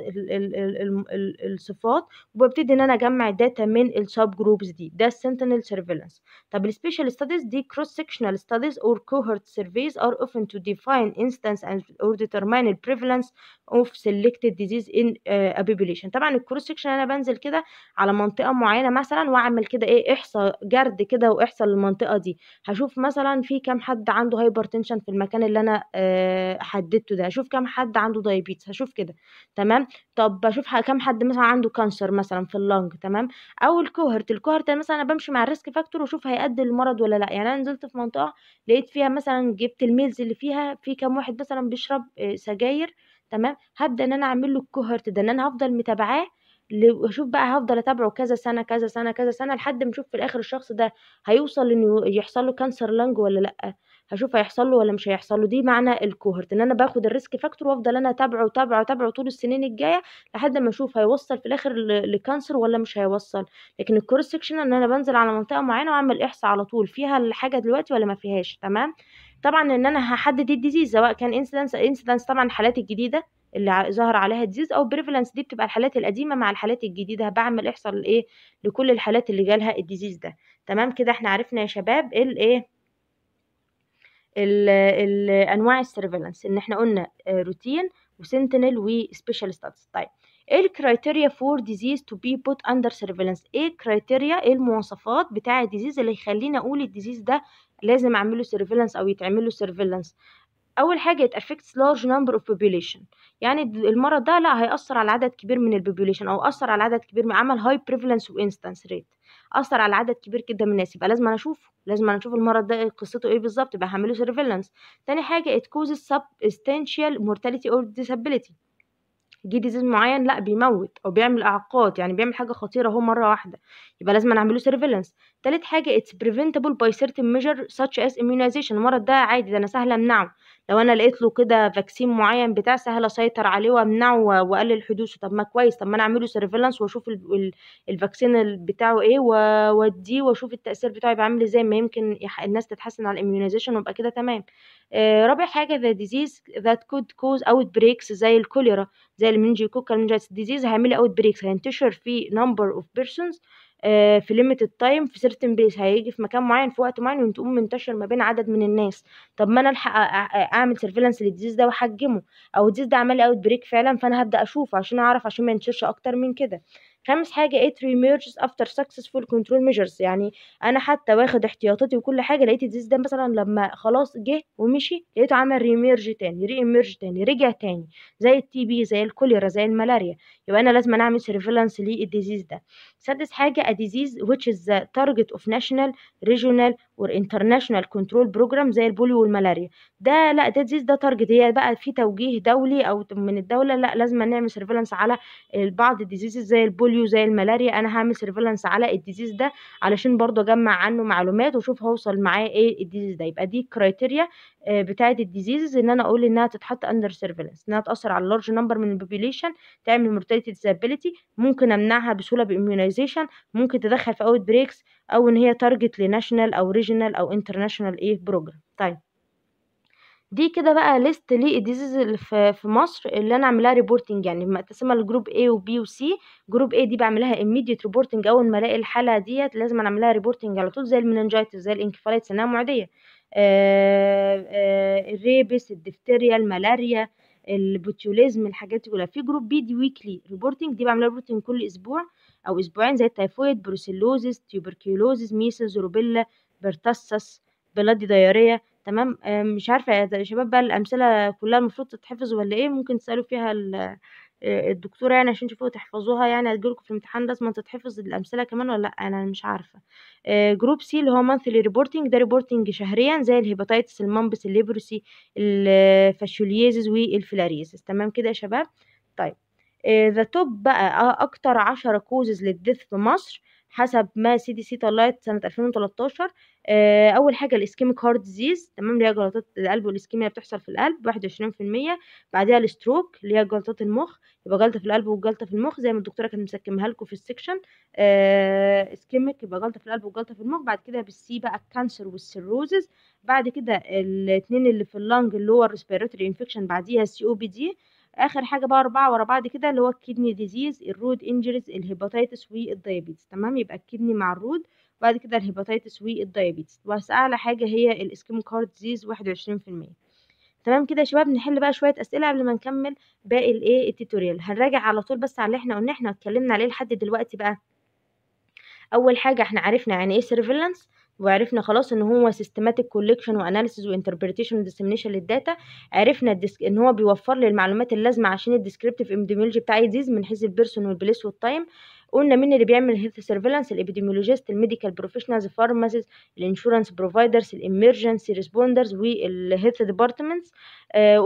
الصفات وببتدي ان انا اجمع الداتا من السب جروبز دي ده السنتينل سيرفيلانس طب السبيشال ستاديز دي كروس سيكشنال ستاديز اور كوهورت سيرفيز ار اوفن تو ديفاين انستانس اند اور ديترماين البريفالنس اوف سيلكتد ديزيز ان بوبوليشن طبعا الكروس سيكشن انا بنزل كده على منطقه معينه مثلا واعمل كده ايه احصاء جرد كده واحصاء للمنطقه دي هشوف مثلا في كام حد عنده هايبرتنشن في المكان اللي انا آه، حددته ده هشوف كام حد عنده دايابيتس هشوف كده تمام طب بشوف كام حد مثلا عنده كانسر مثلا في اللنج تمام او الكوهرت الكوهرت مثلا انا بمشي مع الريسك فاكتور واشوف هيأدي للمرض ولا لا يعني انا نزلت في منطقه لقيت فيها مثلا جبت الميلز اللي فيها في كام واحد مثلا بيشرب آه، سجاير تمام هبدا ان انا اعمل له الكوهرت ده ان انا هفضل متابعاه واشوف بقى هفضل اتابعه كذا سنه كذا سنه كذا سنه لحد ما اشوف في الاخر الشخص ده هيوصل انه يحصل له كانسر لنج ولا لا هشوف هيحصل له ولا مش هيحصل له دي معنى الكوهرت ان انا باخد الريسك فاكتور وافضل انا اتابعه اتابعه اتابعه طول السنين الجايه لحد ما اشوف هيوصل في الاخر لكانسر ولا مش هيوصل لكن الكروس سكشن ان انا بنزل على منطقه معينه واعمل احصاء على طول فيها الحاجه دلوقتي ولا ما فيهاش تمام طبعا ان انا هحدد الديزيز سواء كان انسيدنس انسيدنس طبعا الحالات الجديده اللي ظهر عليها ديزيز او بريفالنس دي بتبقى الحالات القديمه مع الحالات الجديده بعمل احصاء لايه لكل الحالات اللي جالها الديزيز ده تمام كده احنا عرفنا يا شباب الايه ال ال انواع السيرفيلانس ان احنا قلنا روتين وسنتينل وسبيشال ستاتس طيب ايه الكرايتيريا فور ديزيز تو بي بوت اندر سيرفيلانس ايه الكرايتيريا ايه المواصفات بتاع الديزيز اللي يخليني اقول الديزيز ده لازم اعمل له سيرفيلانس او يتعمل له سيرفيلانس اول حاجه it affects large number of population يعني المرض ده لا هيأثر على عدد كبير من البوبوليشن او اثر على عدد كبير من عمل high prevalence و instance rate اثر على عدد كبير جدا من الناس يبقى لازم انا اشوفه لازم انا اشوف المرض ده قصته ايه بالظبط يبقى هعمله سيرفيلانس تاني حاجه it causes substantial mortality or disability جه ديزيز معين لا بيموت او بيعمل اعاقات يعني بيعمل حاجه خطيره اهو مره واحده يبقى لازم اعمله سيرفيلانس تالت حاجه اتس بريفنتبل باي سيرتن ميجر such as immunization المرض ده عادي ده انا سهل امنعه لو انا لقيت له كده فاكسين معين بتاع سهل اسيطر عليه وامنعه واقلل حدوثه طب ما كويس طب ما انا اعمله سيرفيلانس واشوف الفاكسين بتاعه ايه واوديه واشوف التاثير بتاعه يبقى عامل ازاي ما يمكن الناس تتحسن على الاميونيزيشن وابقى كده تمام آه، رابع حاجه ذا ديزيز ذات كود كوز اوت بريكس زي الكوليرا زي كوكا المنجي ديزيز هيعمل اوت بريكس هينتشر في نمبر اوف بيرسونز آه، في ليميتد تايم في سيرتن بليس هيجي في مكان معين في وقت معين وتقوم منتشر ما بين عدد من الناس طب ما انا الحق اعمل سيرفيلانس للديزيز ده واحجمه او الديزيز ده عمال اوت بريك فعلا فانا هبدا اشوفه عشان اعرف عشان ما ينتشرش اكتر من كده خامس حاجة it remerges after successful control measures يعني أنا حتى واخد احتياطاتي وكل حاجة لقيت الديزيز ده مثلا لما خلاص جه ومشي لقيته عمل ريميرج تاني ريميرج تاني رجع تاني زي التي بي زي الكوليرا زي الملاريا يبقى أنا لازم أعمل سيرفيلانس للديزيز ده سادس حاجة a disease which is the target of national regional والانترناشونال كنترول بروجرام زي البوليو والملاريا ده لا ده ديزيز ده تارجت هي بقى في توجيه دولي او من الدوله لا لازم نعمل سيرفيلانس على بعض الديزيز زي البوليو زي الملاريا انا هعمل سيرفيلانس على الديزيز ده علشان برضو اجمع عنه معلومات واشوف هوصل معاه ايه الديزيز ده يبقى دي كرايتيريا آه، بتاعه الديزيزز ان انا اقول انها تتحط اندر سيرفيلانس انها تاثر على لارج نمبر من البوبيليشن تعمل مورتاليتي ديزابيليتي ممكن امنعها بسهوله بايميونايزيشن ممكن تدخل في اوت بريكس او ان هي تارجت لناشونال او ريجنال او انترناشونال ايه بروجرام طيب دي كده بقى ليست للديزيز اللي في مصر اللي انا عاملاها ريبورتنج يعني مقسمه لجروب A وB وC جروب A دي بعملها immediate ريبورتنج اول ما الاقي الحاله ديت لازم اعملها ريبورتنج على طول زي المننجايتس زي الانكفاليتس انها معديه آه، آه، الريبس الدفتيريا الملاريا البوتيوليزم الحاجات دي كلها في جروب بي دي ويكلي ريبورتنج دي بعملها ريبورتنج كل اسبوع او اسبوعين زي التيفويد بروسيلوزيس تيوبركيولوزيس ميسز روبيلا برتسس بلادي ديارية تمام آه، مش عارفة يا شباب بقى الأمثلة كلها المفروض تتحفظ ولا ايه ممكن تسألوا فيها آه، الدكتوره يعني عشان تشوفوها تحفظوها يعني هتجيلكوا في الامتحان لازم تتحفظ الامثله كمان ولا لا انا مش عارفه جروب آه، سي اللي هو مانثلي ريبورتنج ده ريبورتنج شهريا زي الهيباتيتس الممبس الليبروسي الفاشوليزز والفلاريزز تمام كده يا شباب طيب ذا آه، توب بقى اكتر عشرة كوزز للديث في مصر حسب ما سي دي سي طلعت سنة 2013 آه، أول حاجة الإسكيميك هارت ديزيز تمام اللي هي جلطات القلب والإسكيميا بتحصل في القلب 21% وعشرين في المية بعدها الستروك اللي هي جلطات المخ يبقى جلطة في القلب وجلطة في المخ زي ما الدكتورة كانت مسكمها لكم في السكشن آه إسكيميك يبقى جلطة في القلب وجلطة في المخ بعد كده بالسي بقى الكانسر والسيروزز بعد كده الاتنين اللي في اللنج اللي هو الريسبيراتوري انفكشن بعديها السي او بي دي اخر حاجه بقى اربعه ورا بعض كده اللي هو الكيدني ديزيز الرود انجريز الهيباتيتس والدايابيتس تمام يبقى الكدني مع الرود بعد كده الهيباتيتس والدايابيتس بس اعلى حاجه هي الاسكيمو كارد ديزيز 21% تمام كده يا شباب نحل بقى شويه اسئله قبل ما نكمل باقي الايه التوتوريال هنراجع على طول بس على اللي احنا قلنا احنا اتكلمنا عليه لحد دلوقتي بقى اول حاجه احنا عرفنا يعني ايه سيرفيلانس وعرفنا خلاص ان هو سيستماتيك كوليكشن واناليسيز وانتربريتيشن وديسيمينيشن للداتا عرفنا الديسك ان هو بيوفر لي المعلومات اللازمه عشان الديسكريبتيف ايبيديميولوجي بتاع ديز من حيث البيرسون والبليس والتايم قلنا مين اللي بيعمل هيلث سيرفيلانس الابيديميولوجيست الميديكال بروفيشنالز فارماسيز الانشورنس بروفايدرز الامرجنسي ريسبوندرز والهيلث ديبارتمنتس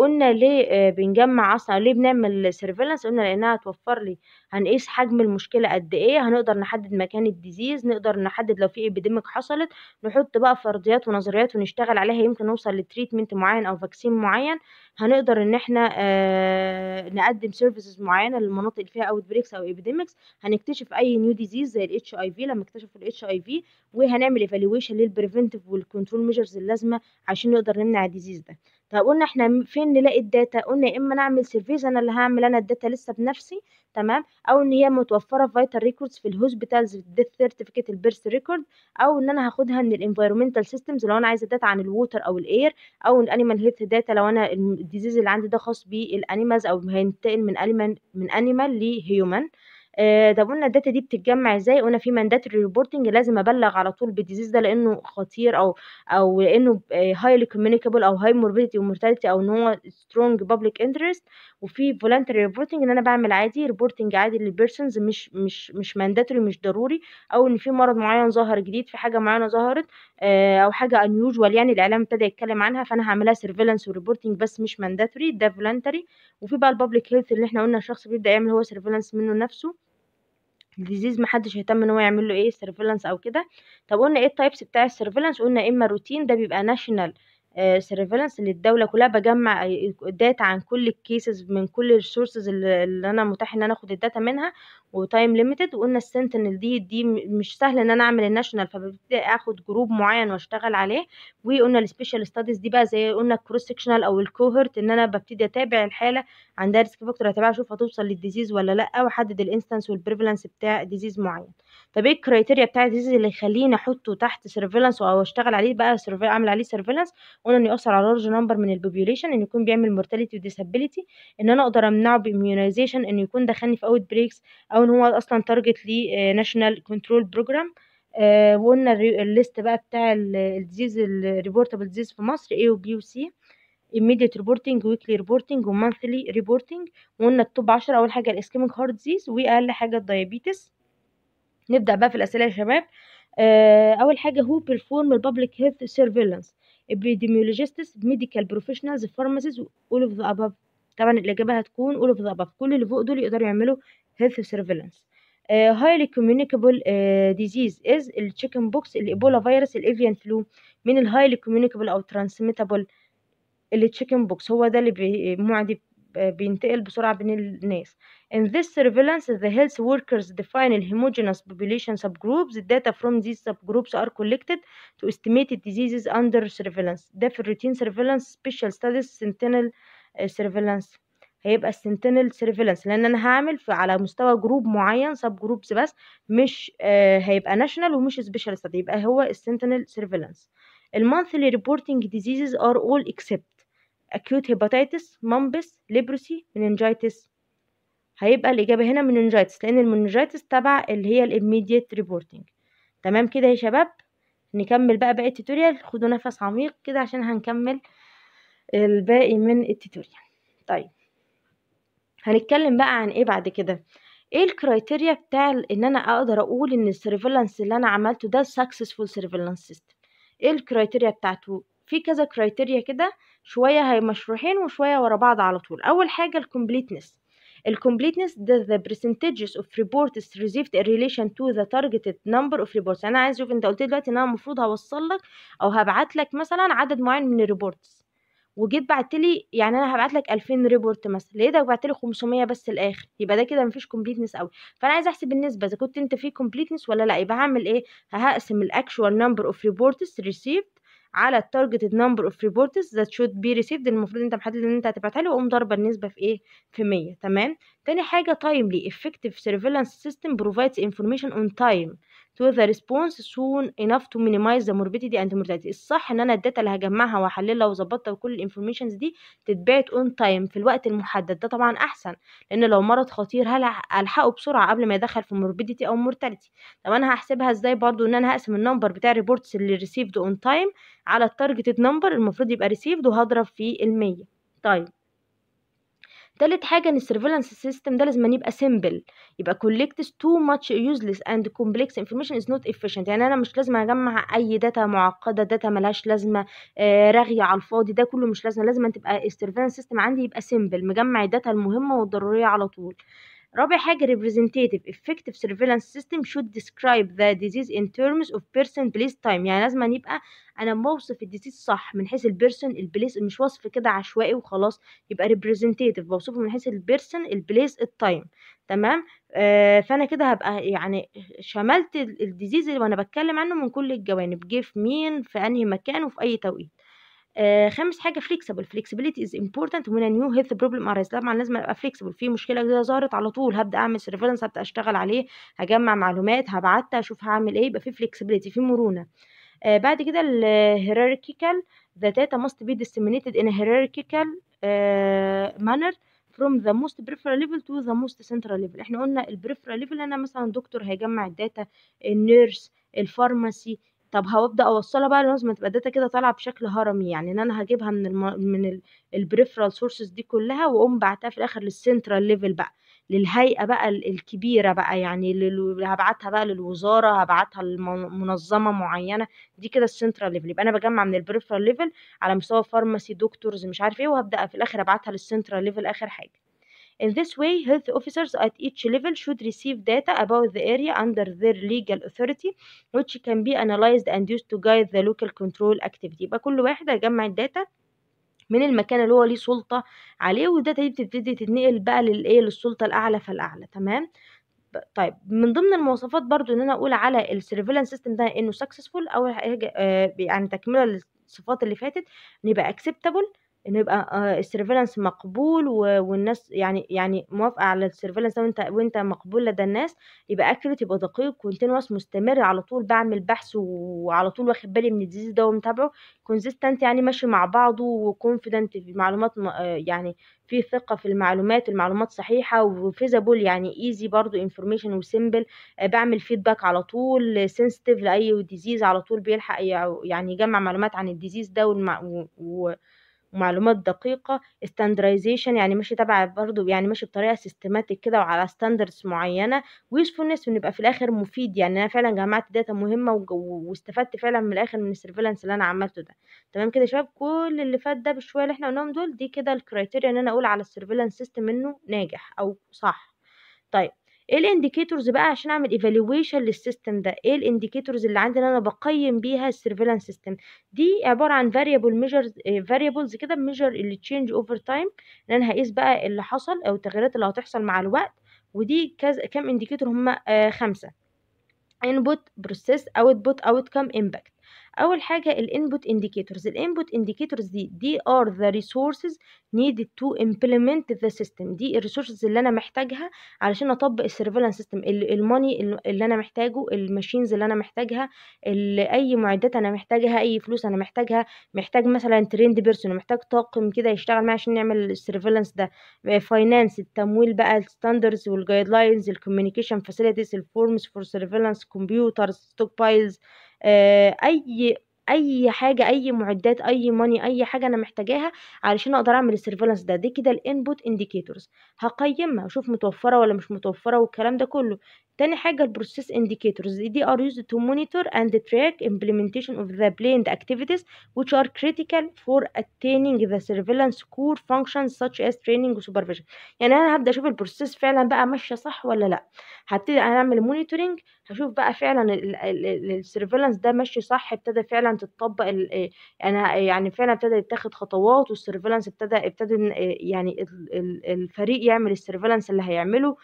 قلنا ليه آه، بنجمع اصلا ليه بنعمل سيرفيلانس قلنا لانها توفر لي هنقيس حجم المشكلة قد ايه هنقدر نحدد مكان الديزيز نقدر نحدد لو في ايبيديميك حصلت نحط بقى فرضيات ونظريات ونشتغل عليها يمكن نوصل لتريتمنت معين او فاكسين معين هنقدر ان احنا آه نقدم سيرفيسز معينة للمناطق اللي فيها اوت بريكس او ايبيديميكس هنكتشف اي نيو ديزيز زي الاتش اي في لما اكتشفوا الاتش اي في وهنعمل ايفالويشن للبريفنتيف والكنترول ميجرز اللازمة عشان نقدر نمنع الديزيز ده طب قلنا احنا فين نلاقي الداتا قلنا يا اما نعمل سيرفيز انا اللي هعمل انا الداتا لسه بنفسي تمام او ان هي متوفره في فايتال ريكوردز في الهوسبيتالز الديث سيرتيفيكيت البيرث ريكورد او ان انا هاخدها من الانفايرمنتال سيستمز لو انا عايزه داتا عن الووتر او الاير او الانيمال هيلث داتا لو انا الديزيز اللي عندي ده خاص بالانيمالز او هينتقل من انيمال من انيمال لهيومن آه، طب قلنا الداتا دي بتتجمع ازاي قلنا في مانداتوري ريبورتنج لازم ابلغ على طول بالديزيز ده لانه خطير او او لانه هايلي آه، كوميونيكابل او هاي موربيديتي ومورتاليتي او ان هو سترونج بابليك انترست وفي فولنتري ريبورتنج ان انا بعمل عادي ريبورتنج عادي للبيرسونز مش مش مش مانداتوري مش ضروري او ان في مرض معين ظهر جديد في حاجه معينه ظهرت آه، او حاجه انيوجوال يعني الاعلام ابتدى يتكلم عنها فانا هعملها سيرفيلانس وريبورتنج بس مش مانداتوري ده فولنتري وفي بقى البابليك هيلث اللي احنا قلنا الشخص بيبدا يعمل هو سيرفيلانس منه نفسه ديزيز محدش هيهتم ان هو يعمل له ايه سيرفيلانس او كده طب قلنا ايه التايبس بتاع السيرفيلانس قلنا اما روتين ده بيبقى ناشونال سيرفيلانس آه، للدوله كلها بجمع داتا عن كل الكيسز من كل السورسز اللي انا متاح ان انا اخد الداتا منها وتايم ليميتد وقلنا السنتنل دي دي مش سهل ان انا اعمل الناشونال فببتدي اخد جروب معين واشتغل عليه وقلنا السبيشال ستاديز دي بقى زي قلنا الكروس سكشنال او الكوهرت ان انا ببتدي اتابع الحاله عندها ريسك فاكتور اتابعها اشوف هتوصل للديزيز ولا لا واحدد الانستنس والبريفالنس بتاع ديزيز معين طب ايه الكرايتيريا بتاع الديزيز اللي يخليني احطه تحت سيرفيلانس او اشتغل عليه بقى اعمل عليه سيرفيلانس قلنا انه يؤثر على لارج نمبر من البوبيوليشن انه يكون بيعمل مورتاليتي وديسابيليتي ان انا اقدر امنعه بايميونايزيشن انه يكون دخلني في اوت بريكس او ان هو اصلا تارجت لي ناشونال كنترول بروجرام وقلنا الليست بقى بتاع الديزيز الريبورتابل ديزيز في مصر A و B و C immediate reporting weekly reporting monthly reporting وقلنا التوب عشرة أول حاجة الاسكيميك هارت ديزيز وأقل حاجة diabetes نبدأ بقى في الأسئلة يا شباب آه، أول حاجة هو perform public health surveillance epidemiologists medical professionals pharmacists all of the above طبعا الإجابة هتكون all of the above كل اللي فوق دول يقدروا يعملوا health surveillance uh, highly communicable uh, disease is the Ebola الإيبولا the avian flu. من highly communicable أو transmittable chicken pox هو ده اللي بي... معدي بينتقل بسرعة بين الناس In this surveillance, the health workers define the homogeneous population subgroups. Data from these subgroups are collected to estimate the diseases under surveillance. ده في surveillance special studies sentinel surveillance. هيبقى السنتينل سيرفيلانس لان انا هعمل في على مستوى جروب معين سب جروبس بس مش آه هيبقى ناشونال ومش سبيشال ستادي يبقى هو السنتينل سيرفيلانس المانثلي ريبورتنج ديزيزز ار اول اكسبت acute hepatitis, مامبس leprosy, meningitis هيبقى الإجابة هنا منينجايتس لأن المنينجايتس تبع اللي هي الإميديت ريبورتنج تمام كده يا شباب نكمل بقى باقي التوتوريال خدوا نفس عميق كده عشان هنكمل الباقي من التوتوريال طيب هنتكلم بقى عن ايه بعد كده ايه الكرايتيريا بتاع ان انا اقدر اقول ان السيرفيلانس اللي انا عملته ده سكسسفول سيرفيلانس سيستم ايه الكرايتيريا بتاعته في كذا كرايتيريا كده شويه هي مشروحين وشويه ورا بعض على طول اول حاجه الكومبليتنس completeness ذا the percentages of reports received in relation to the targeted number of reports يعني انا عايز اشوف انت قلت دلوقتي ان انا المفروض هوصل لك او هبعت لك مثلا عدد معين من الريبورتس وجيت بعت لي يعني انا هبعت لك 2000 ريبورت مثلا لقيتك بعت لي 500 بس الاخر يبقى ده كده مفيش كومبليتنس قوي فانا عايز احسب النسبه اذا كنت انت في كومبليتنس ولا لا يبقى هعمل ايه هقسم الاكشوال نمبر اوف ريبورتس ريسيفد على التارجتد نمبر اوف ريبورتس ذات شود بي ريسيفد المفروض انت محدد ان انت هتبعتها له وقوم ضاربه النسبه في ايه في 100 تمام تاني حاجه تايملي effective surveillance system provides information on time to the response soon enough to minimize the morbidity and mortality الصح ان انا الداتا اللي هجمعها واحللها وظبطها وكل الانفورميشنز دي تتبعت اون تايم في الوقت المحدد ده طبعا احسن لان لو مرض خطير هل الحقه بسرعه قبل ما يدخل في morbidity او mortality طب انا هحسبها ازاي برضو ان انا هقسم النمبر بتاع الريبورتس اللي ريسيفد اون تايم على التارجتد نمبر المفروض يبقى ريسيفد وهضرب في المية طيب تالت حاجة ان السيرفيلانس سيستم ده لازم يبقى سيمبل يبقى collects too much useless and complex information is not efficient يعني انا مش لازم اجمع اي داتا معقدة داتا ملهاش لازمة آه راغية على الفاضي ده كله مش لازمة لازم تبقى السيرفيلانس سيستم عندي يبقى سيمبل مجمع الداتا المهمة والضرورية على طول رابع حاجة representative effective surveillance system should describe the disease in terms of person place time يعني لازم أن يبقى أنا بوصف الديزيز صح من حيث البيرسون البليس مش وصف كده عشوائي وخلاص يبقى representative بوصفه من حيث البيرسون البليس التايم تمام آه فأنا كده هبقى يعني شملت الديزيز اللي وأنا بتكلم عنه من كل الجوانب جه في مين في أنهي مكان وفي أي توقيت آه، خامس حاجه فليكسبل فليكسبيليتي از امبورتنت ومن نيو هيلث بروبلم ارايز طبعا لازم ابقى فليكسبل في مشكله جديده ظهرت على طول هبدا اعمل سيرفيلنس هبدا اشتغل عليه هجمع معلومات هبعتها اشوف هعمل ايه يبقى في فليكسبيليتي في مرونه آه بعد كده الهيراركيكال the data must be disseminated in a hierarchical آه، manner from the most peripheral level to the most central level احنا قلنا البريفرال ليفل انا مثلا دكتور هيجمع الداتا النيرس الفارماسي طب هبدا اوصلها بقى لازم تبقى داتا كده طالعه بشكل هرمي يعني ان انا هجيبها من الم... من البريفرال سورسز دي كلها واقوم بعتها في الاخر للسنترال ليفل بقى للهيئه بقى الكبيره بقى يعني لل... هبعتها بقى للوزاره هبعتها لمنظمه معينه دي كده السنترال ليفل يبقى انا بجمع من البريفرال ليفل على مستوى فارماسي دكتورز مش عارف ايه وهبدا في الاخر ابعتها للسنترال ليفل اخر حاجه In this way, health officers at each level should receive data about the area under their legal authority which can be analyzed and used to guide the local control activity يبقى كل واحد هيجمع الداتا من المكان اللي هو ليه سلطة عليه والداتا دي بتبتدي تتنقل بقى للايه للسلطة الأعلى فالأعلى تمام طيب من ضمن المواصفات برضو ان انا اقول على السيرفيلانس سيستم ده انه سكسسفول اول حاجه آه، يعني تكمله للصفات اللي فاتت ان يبقى acceptable انه يبقى آه، السيرفيلانس مقبول والناس يعني يعني موافقه على السيرفيلانس وانت وانت مقبول لدى الناس يبقى اكيوريت يبقى دقيق كونتينوس مستمر على طول بعمل بحث وعلى طول واخد بالي من الديزيز ده ومتابعه كونسيستنت يعني ماشي مع بعضه وكونفيدنت في آه، يعني في ثقه في المعلومات المعلومات صحيحه وفيزابل يعني ايزي برضو انفورميشن وسيمبل بعمل فيدباك على طول سنسيتيف لاي ديزيز على طول بيلحق يعني يجمع معلومات عن الديزيز ده والمع... و... و... ومعلومات دقيقة standardization يعني ماشي تبع برضو يعني ماشي بطريقة سيستماتيك كده وعلى standards معينة إنه ونبقى في الآخر مفيد يعني أنا فعلا جمعت داتا مهمة واستفدت فعلا من الآخر من السيرفيلانس اللي أنا عملته ده تمام كده يا شباب كل اللي فات ده بالشوية اللي احنا قلناهم دول دي كده الكرايتيريا إن أنا أقول على السيرفيلانس سيستم إنه ناجح أو صح طيب ايه الانديكيتورز بقى عشان اعمل ايفالويشن للسيستم ده ايه الانديكيتورز اللي عندي ان انا بقيم بيها السيرفيلانس سيستم دي عباره عن فاريبل ميجرز فاريبلز كده ميجر اللي تشينج اوفر تايم ان انا هقيس بقى اللي حصل او التغيرات اللي هتحصل مع الوقت ودي كذا كام انديكيتور هم آه خمسه انبوت بروسيس اوتبوت اوتكم امباكت اول حاجه الانبوت indicators الانبوت indicators دي دي are the resources needed to implement the system دي الريسورسز اللي انا محتاجها علشان اطبق السيرفيلانس سيستم الماني اللي انا محتاجه الماشينز اللي انا محتاجها اي معدات انا محتاجها اي فلوس انا محتاجها محتاج مثلا تريند بيرسون محتاج طاقم كده يشتغل معايا عشان نعمل السيرفيلانس ده فاينانس آه، التمويل بقى الستاندردز والجايد لاينز الكوميونيكيشن فاسيلتيز الفورمز فور سيرفيلانس كمبيوترز ستوك بايلز آه، اي اي حاجه اي معدات اي ماني اي حاجه انا محتاجاها علشان اقدر اعمل السيرفيلانس ده دي كده الانبوت انديكيتورز هقيمها اشوف متوفره ولا مش متوفره والكلام ده كله تاني حاجه البروسيس انديكيتورز دي ار يوزد تو مونيتور اند تراك امبلمنتيشن اوف ذا بليند اكتيفيتيز which ار كريتيكال فور attaining ذا سيرفيلانس كور functions such as training وسوبرفيجن يعني انا هبدا اشوف البروسيس فعلا بقى ماشيه صح ولا لا هبتدي اعمل مونيتورنج هشوف بقى فعلا السيرفيلانس ده ماشي صح ابتدى فعلا تتطبق آه، يعني يعني فعلا ابتدى يتاخد خطوات والسيرفيلانس ابتدى ابتدى آه، يعني الفريق يعمل السيرفيلانس اللي هيعمله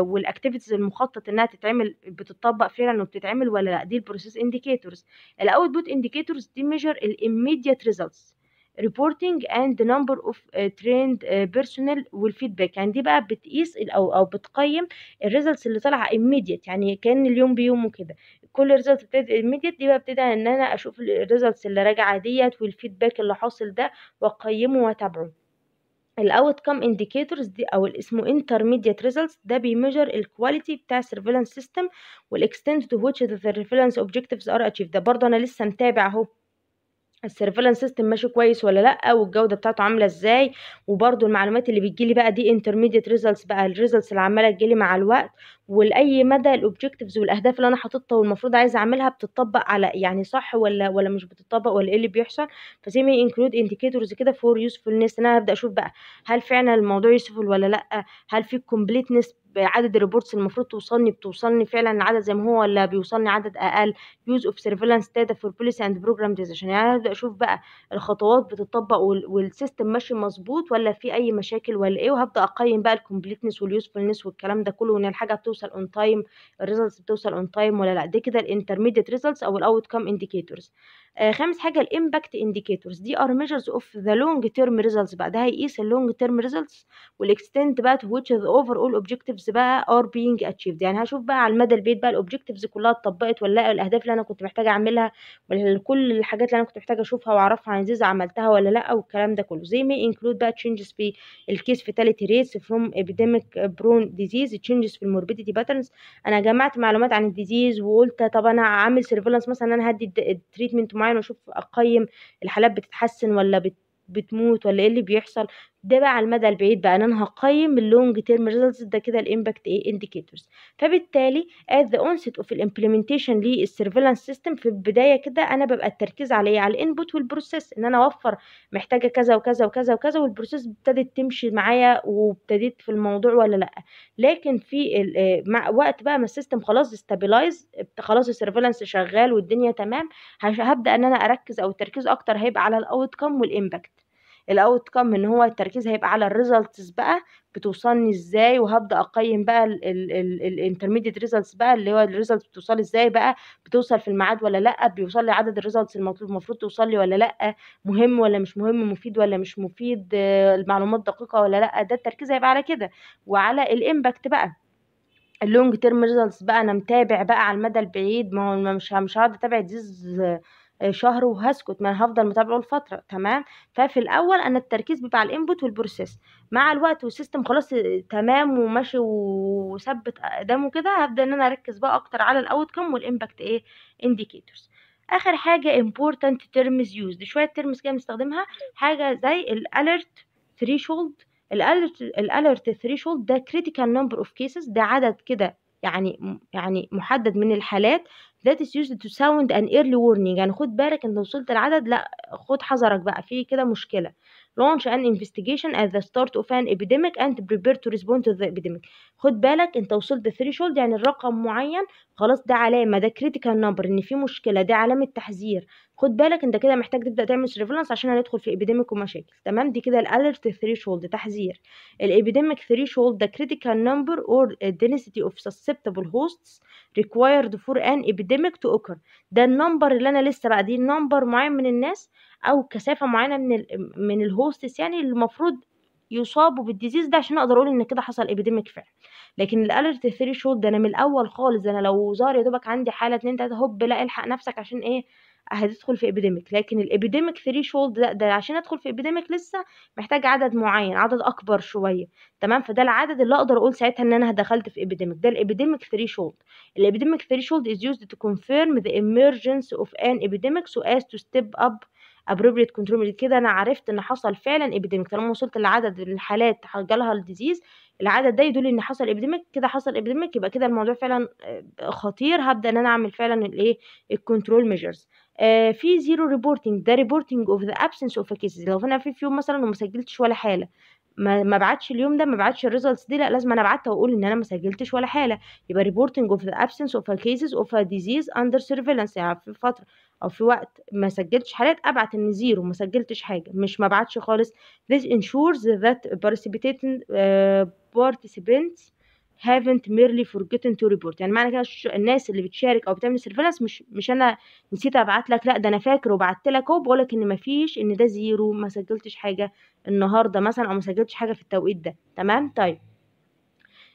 والاكتيفيتيز المخطط انها تتعمل بتتطبق فعلا وبتتعمل ولا لا دي البروسيس انديكيتورز الاوتبوت انديكيتورز دي ميجر الاميديت ريزلتس reporting and number of uh, trained uh, personnel والفيدباك يعني دي بقى بتقيس او او بتقيم الريزلتس اللي طالعه immediate يعني كان اليوم بيومه كده كل الريزلتس بتبتدي immediate دي بقى ابتدي ان انا اشوف الريزلتس اللي راجعه ديت والفيدباك اللي حاصل ده واقيمه واتابعه الاوتكم انديكيتورز دي او اسمه intermediate results ده بيميجر الكواليتي بتاع السيرفيلانس سيستم والاكستنت تو ويتش ذا سيرفيلانس اوبجكتيفز are achieved ده برضه انا لسه متابع اهو السيرفيلانس سيستم ماشي كويس ولا لا والجوده بتاعته عامله ازاي وبرده المعلومات اللي بتجيلي بقى دي انترميديت ريزلتس بقى الريزلتس اللي عماله تجيلي مع الوقت ولاي مدى الاوبجكتيفز والاهداف اللي انا حاططها والمفروض عايزه اعملها بتطبق على يعني صح ولا ولا مش بتطبق ولا ايه اللي بيحصل فسيمي انكلود انديكيتورز كده فور يوسفولنس انا هبدا اشوف بقى هل فعلا الموضوع يوسفول ولا لا هل في كومبليتنس بعدد الريبورتس المفروض توصلني بتوصلني فعلا العدد زي ما هو ولا بيوصلني عدد اقل يوز اوف سيرفيلانس داتا فور بوليسي اند بروجرام ديزيشن يعني ابدا اشوف بقى الخطوات بتطبق والسيستم ماشي مظبوط ولا في اي مشاكل ولا ايه وهبدا اقيم بقى الكومبليتنس واليوسفولنس والكلام ده كله وان الحاجه بتوصل اون تايم الريزلتس بتوصل اون تايم ولا لا دي كده الانترميديت ريزلتس او الاوت كام انديكيتورز آه، خامس حاجه الامباكت انديكيتورز دي ار ميجرز اوف ذا لونج تيرم ريزلتس بقى ده هيقيس اللونج تيرم ريزلتس والاكستنت بقى تو ويتش اوفر overall objectives بقى are being achieved يعني هشوف بقى على المدى البعيد بقى الاوبجكتيفز كلها اتطبقت ولا لا الاهداف اللي انا كنت محتاجه اعملها كل الحاجات اللي انا كنت محتاجه اشوفها واعرفها عن زيزة عملتها ولا لا والكلام ده كله زي ما انكلود بقى changes في الكيس فيتاليتي ريتس فروم epidemic برون ديزيز changes في الموربيديتي باترنز انا جمعت معلومات عن الديزيز وقلت طب انا عامل سيرفيلانس مثلا انا هدي التريتمنت معين واشوف اقيم الحالات بتتحسن ولا بت بتموت ولا ايه اللي بيحصل ده بقى على المدى البعيد بقى ان انا هقيم اللونج تيرم ريزلتس ده كده الامباكت ايه انديكيتورز فبالتالي at ذا اونست اوف الامبلمنتيشن للسيرفيلانس سيستم في البدايه كده انا ببقى التركيز على على الانبوت والبروسيس ان انا اوفر محتاجه كذا وكذا وكذا وكذا والبروسيس ابتدت تمشي معايا وابتديت في الموضوع ولا لا لكن في آه، مع وقت بقى ما السيستم خلاص استابيلايز خلاص السيرفيلانس شغال والدنيا تمام هبدا ان انا اركز او التركيز اكتر هيبقى على الاوت كام والامباكت الاوت كام ان هو التركيز هيبقى على الريزلتس بقى بتوصلني ازاي وهبدا اقيم بقى الانترميديت ريزلتس بقى اللي هو الريزلتس بتوصل ازاي بقى بتوصل في الميعاد ولا لا بيوصل لي عدد الريزلتس المطلوب المفروض توصل لي ولا لا مهم ولا مش مهم مفيد ولا مش مفيد المعلومات دقيقه ولا لا ده التركيز هيبقى على كده وعلى الامباكت بقى اللونج تيرم ريزلتس بقى انا متابع بقى على المدى البعيد ما هو مش مش هقعد اتابع ديز آه، شهر وهسكت ما انا هفضل متابعه لفتره تمام ففي الاول انا التركيز بيبقى على الانبوت والبروسيس مع الوقت والسيستم خلاص آه، تمام وماشي وثبت اقدامه كده هبدا ان انا اركز بقى اكتر على الاوت كم والامباكت ايه انديكيتورز اخر حاجه امبورتنت تيرمز يوزد شويه تيرمز كده بنستخدمها حاجه زي الالرت ثريشولد الالرت الالرت ثريشولد ده critical number of cases ده عدد كده يعني يعني محدد من الحالات that is used to sound an early warning يعني خد بالك انت وصلت العدد لا خد حذرك بقى في كده مشكلة launch an investigation at the start of an epidemic and prepare to respond to the epidemic خد بالك انت وصلت threshold يعني الرقم معين خلاص ده علامة ده critical number ان في مشكلة ده علامة تحذير خد بالك انت كده محتاج تبدأ تعمل surveillance عشان هندخل في epidemic ومشاكل تمام دي كده alert threshold تحذير epidemic threshold ده critical number or density of susceptible hosts required for an epidemic to occur ده النمبر اللي انا لسه بقى دي نمبر معين من الناس او كثافه معينه من من الهوستس يعني المفروض يصابوا بالديزيز ده عشان اقدر اقول ان كده حصل ايبيديميك فعلا لكن الالرت ثري شوت ده انا من الاول خالص انا لو ظهر يا دوبك عندي حاله اتنين تلاته هوب لا الحق نفسك عشان ايه هتدخل في ايبيديميك لكن الايبيديميك ثري شولد لا ده عشان ادخل في ايبيديميك لسه محتاج عدد معين عدد اكبر شويه تمام فده العدد اللي اقدر اقول ساعتها ان انا دخلت في ايبيديميك ده الايبيديميك ثري شولد الايبيديميك ثري شولد از يوزد تو كونفيرم ذا ايمرجنس اوف ان ايبيديميك سو از تو ستيب اب ابروبريت كنترول كده انا عرفت ان حصل فعلا ابيديميك طالما وصلت لعدد الحالات جالها الديزيز العدد ده يدل ان حصل ابيديميك كده حصل ابيديميك يبقى كده الموضوع فعلا آه، خطير هبدا ان انا اعمل فعلا الايه الكنترول ميجرز في زيرو ريبورتنج ده ريبورتنج اوف ذا ابسنس اوف كيسز لو انا في في يوم مثلا وما سجلتش ولا حاله ما ابعتش اليوم ده ما ابعتش الريزلتس دي لا لازم انا ابعتها واقول ان انا ما سجلتش ولا حاله يبقى ريبورتنج اوف ذا ابسنس اوف كيسز اوف ديزيز اندر سيرفيلانس يعني في فتره او في وقت ما سجلتش حالات ابعت ان زيرو ما سجلتش حاجه مش ما ابعتش خالص this ensures that participating uh, participants haven't merely forgotten to report يعني معنى كده الناس اللي بتشارك او بتعمل سيرفلنس مش مش انا نسيت ابعت لك لا ده انا فاكر وبعت لك اهو بقول لك ان مفيش ان ده زيرو ما سجلتش حاجه النهارده مثلا او ما سجلتش حاجه في التوقيت ده تمام طيب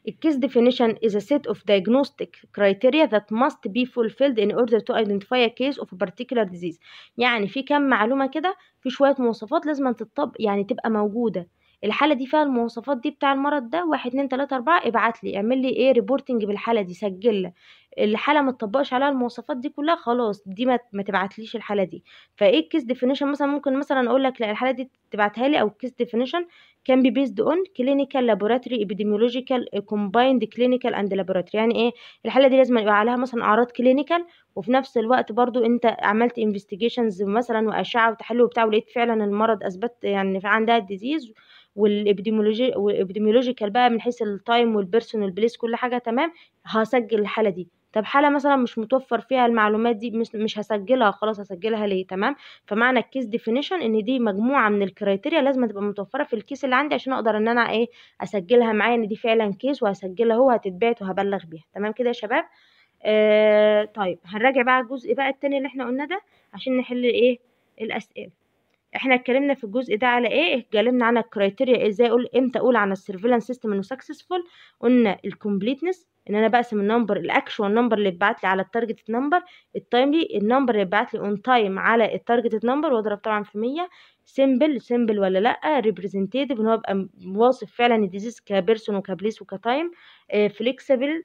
الكيس definition is a set of diagnostic criteria that must be fulfilled in order to identify a case of a particular disease يعني في كم معلومة كده في شوية مواصفات لازم تتطبق يعني تبقى موجودة الحالة دي فيها المواصفات دي بتاع المرض ده واحد اتنين تلاتة اربعة ابعت لي اعمل لي ايه ريبورتنج بالحالة دي سجل الحالة ما تطبقش عليها المواصفات دي كلها خلاص دي ما, ما تبعتليش الحالة دي فايه الكيس ديفينيشن مثلا ممكن مثلا اقول لك لا الحالة دي تبعتها لي او الكيس ديفينيشن كان بي بيزد اون كلينيكال لابوراتوري ابيديميولوجيكال كومبايند كلينيكال اند لابوراتوري يعني ايه الحالة دي لازم يبقى عليها مثلا اعراض كلينيكال وفي نفس الوقت برضو انت عملت انفستيجيشنز مثلا واشعة وتحلل وبتاع ولقيت فعلا المرض اثبت يعني عندها ديزيز والابديمولوجي والابديمولوجيكال بقى من حيث التايم والبيرسونال بليس كل حاجه تمام هسجل الحاله دي طب حاله مثلا مش متوفر فيها المعلومات دي مش, مش هسجلها خلاص هسجلها ليه تمام فمعنى الكيس ديفينيشن ان دي مجموعه من الكرايتيريا لازم تبقى متوفره في الكيس اللي عندي عشان اقدر ان انا ايه اسجلها معايا ان دي فعلا كيس وهسجلها هو هتتبعت وهبلغ بيها تمام كده يا شباب آه طيب هنراجع بقى الجزء بقى التاني اللي احنا قلنا ده عشان نحل ايه الاسئله احنا اتكلمنا في الجزء ده على ايه اتكلمنا عن الكرايتيريا ازاي اقول امتى اقول عن السيرفيلانس سيستم انه سكسسفول قلنا الكومبليتنس ان انا بقسم النمبر الاكشوال نمبر اللي اتبعت لي على التارجت نمبر التايملي النمبر اللي اتبعت لي اون تايم على التارجت نمبر واضرب طبعا في 100 سيمبل سيمبل ولا لا ريبريزنتيتيف ان هو يبقى واصف فعلا الديزيز كبيرسون وكبليس وكتايم آه، فليكسبل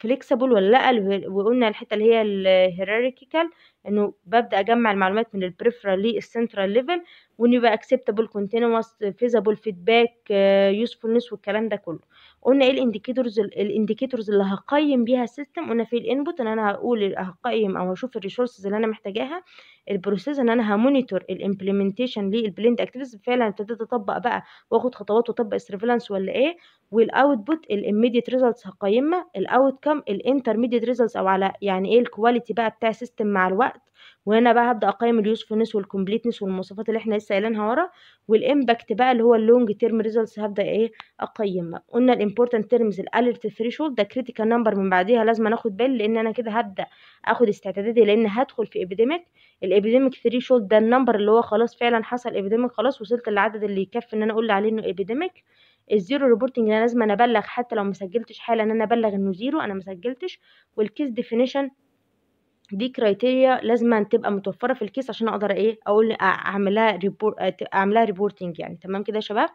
فليكسبل ولا لا وقلنا الحته اللي هي الهيراركيكال انه ببدا اجمع المعلومات من البريفرال للسنترال ليفل وان يبقى اكسبتابل كونتينوس فيزابل فيدباك يوسفولنس والكلام ده كله قلنا ايه الانديكيتورز الانديكيتورز اللي هقيم بيها السيستم قلنا في الانبوت ان انا هقول هقيم او هشوف الريسورسز اللي انا محتاجاها البروسيس ان انا همونيتور الامبلمنتيشن للبليند اكتيفيتيز فعلا ابتديت اطبق بقى واخد خطوات واطبق السرفيلانس ولا ايه والاوتبوت الاميديت ريزلتس هقيمها الاوت كام الانترميديت ريزلتس او على يعني ايه الكواليتي بقى بتاع السيستم مع الوقت وهنا بقى هبدا اقيم اليوسفولنس والكومبليتنس والمواصفات اللي احنا لسه قايلينها ورا والامباكت بقى اللي هو اللونج تيرم ريزلتس هبدا ايه اقيمها قلنا الامبورتنت تيرمز الاليرت ثريشولد ده كريتيكال نمبر من بعديها لازم اخد بالي لان انا كده هبدا اخد استعداداتي لان هدخل في ابيديميك الابيديميك ثريشولد ده النمبر اللي هو خلاص فعلا حصل ابيديميك خلاص وصلت للعدد اللي يكفي ان انا اقول عليه انه ابيديميك الزيرو ريبورتنج انا لازم انا ابلغ حتى لو مسجلتش حاله ان انا ابلغ انه زيرو انا مسجلتش والكيس ديفينيشن دي كرايتيريا لازم تبقى متوفره في الكيس عشان اقدر ايه اقول اعملها ريبورت اعملها ريبورتنج يعني تمام كده يا شباب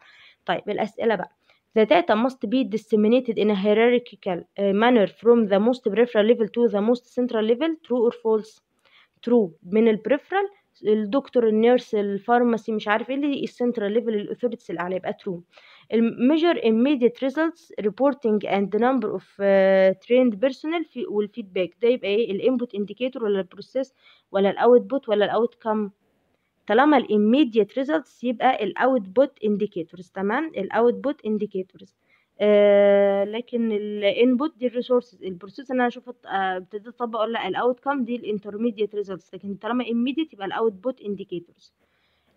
طيب الاسئله بقى The data must be disseminated in a hierarchical uh, manner from the most peripheral level to the most central level true or false ثرو من البريفرال الدكتور النيرس الفارماسي مش عارف ايه اللي السنترال ليفل الاثوريتيز الاعلى يبقى ترو الميجر immediate ريزلتس reporting اند نمبر اوف تريند uh, والفيدباك ده يبقى ايه الانبوت انديكيتور ولا البروسيس ولا الاوتبوت ولا الاوتكم طالما الاميديت ريزلتس يبقى الاوتبوت انديكيتورز تمام الاوتبوت انديكيتورز لكن الانبوت دي الريسورسز البروسيس ان انا اشوف ابتديت اطبق ولا لا الاوت كام دي الانترميديت ريزلتس لكن طالما immediate يبقى الاوتبوت indicators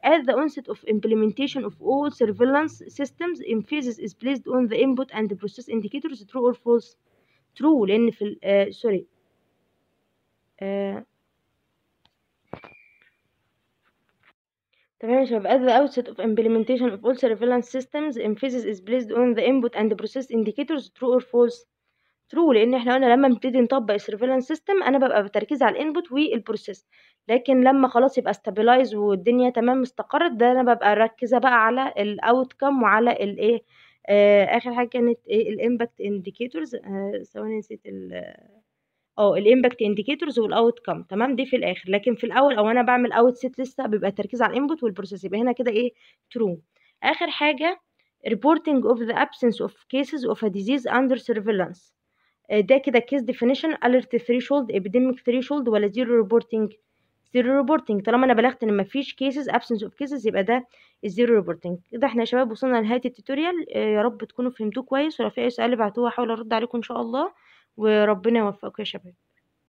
as the onset of implementation of all surveillance systems emphasis is placed on the input and the process indicators true or false true لان في sorry uh, تمام يا شباب as the outset of implementation of all surveillance systems emphasis is placed on the input and the process indicators true or false true لان احنا قلنا لما نبتدي نطبق surveillance system انا ببقى بتركيز على الانبوت والبروسيس لكن لما خلاص يبقى استابلايز والدنيا تمام استقرت ده انا ببقى مركزه بقى على الاوت كام وعلى الايه آه اخر حاجه كانت ايه الامباكت انديكيتورز آه ثواني نسيت اه الامباكت انديكيتورز والاوت كام تمام دي في الاخر لكن في الاول او انا بعمل اوت سيت لسه بيبقى التركيز على الانبوت والبروسيس يبقى هنا كده ايه ترو اخر حاجه reporting of the absence of cases of a disease under surveillance آه، ده كده case definition alert threshold epidemic threshold ولا zero reporting zero reporting طالما انا بلغت ان مفيش cases absence of cases يبقى ده zero reporting كده احنا يا شباب وصلنا لنهايه التوتوريال آه، يا رب تكونوا فهمتوه كويس ولو في اي سؤال ابعتوه هحاول ارد عليكم ان شاء الله وربنا يوفقكم يا شباب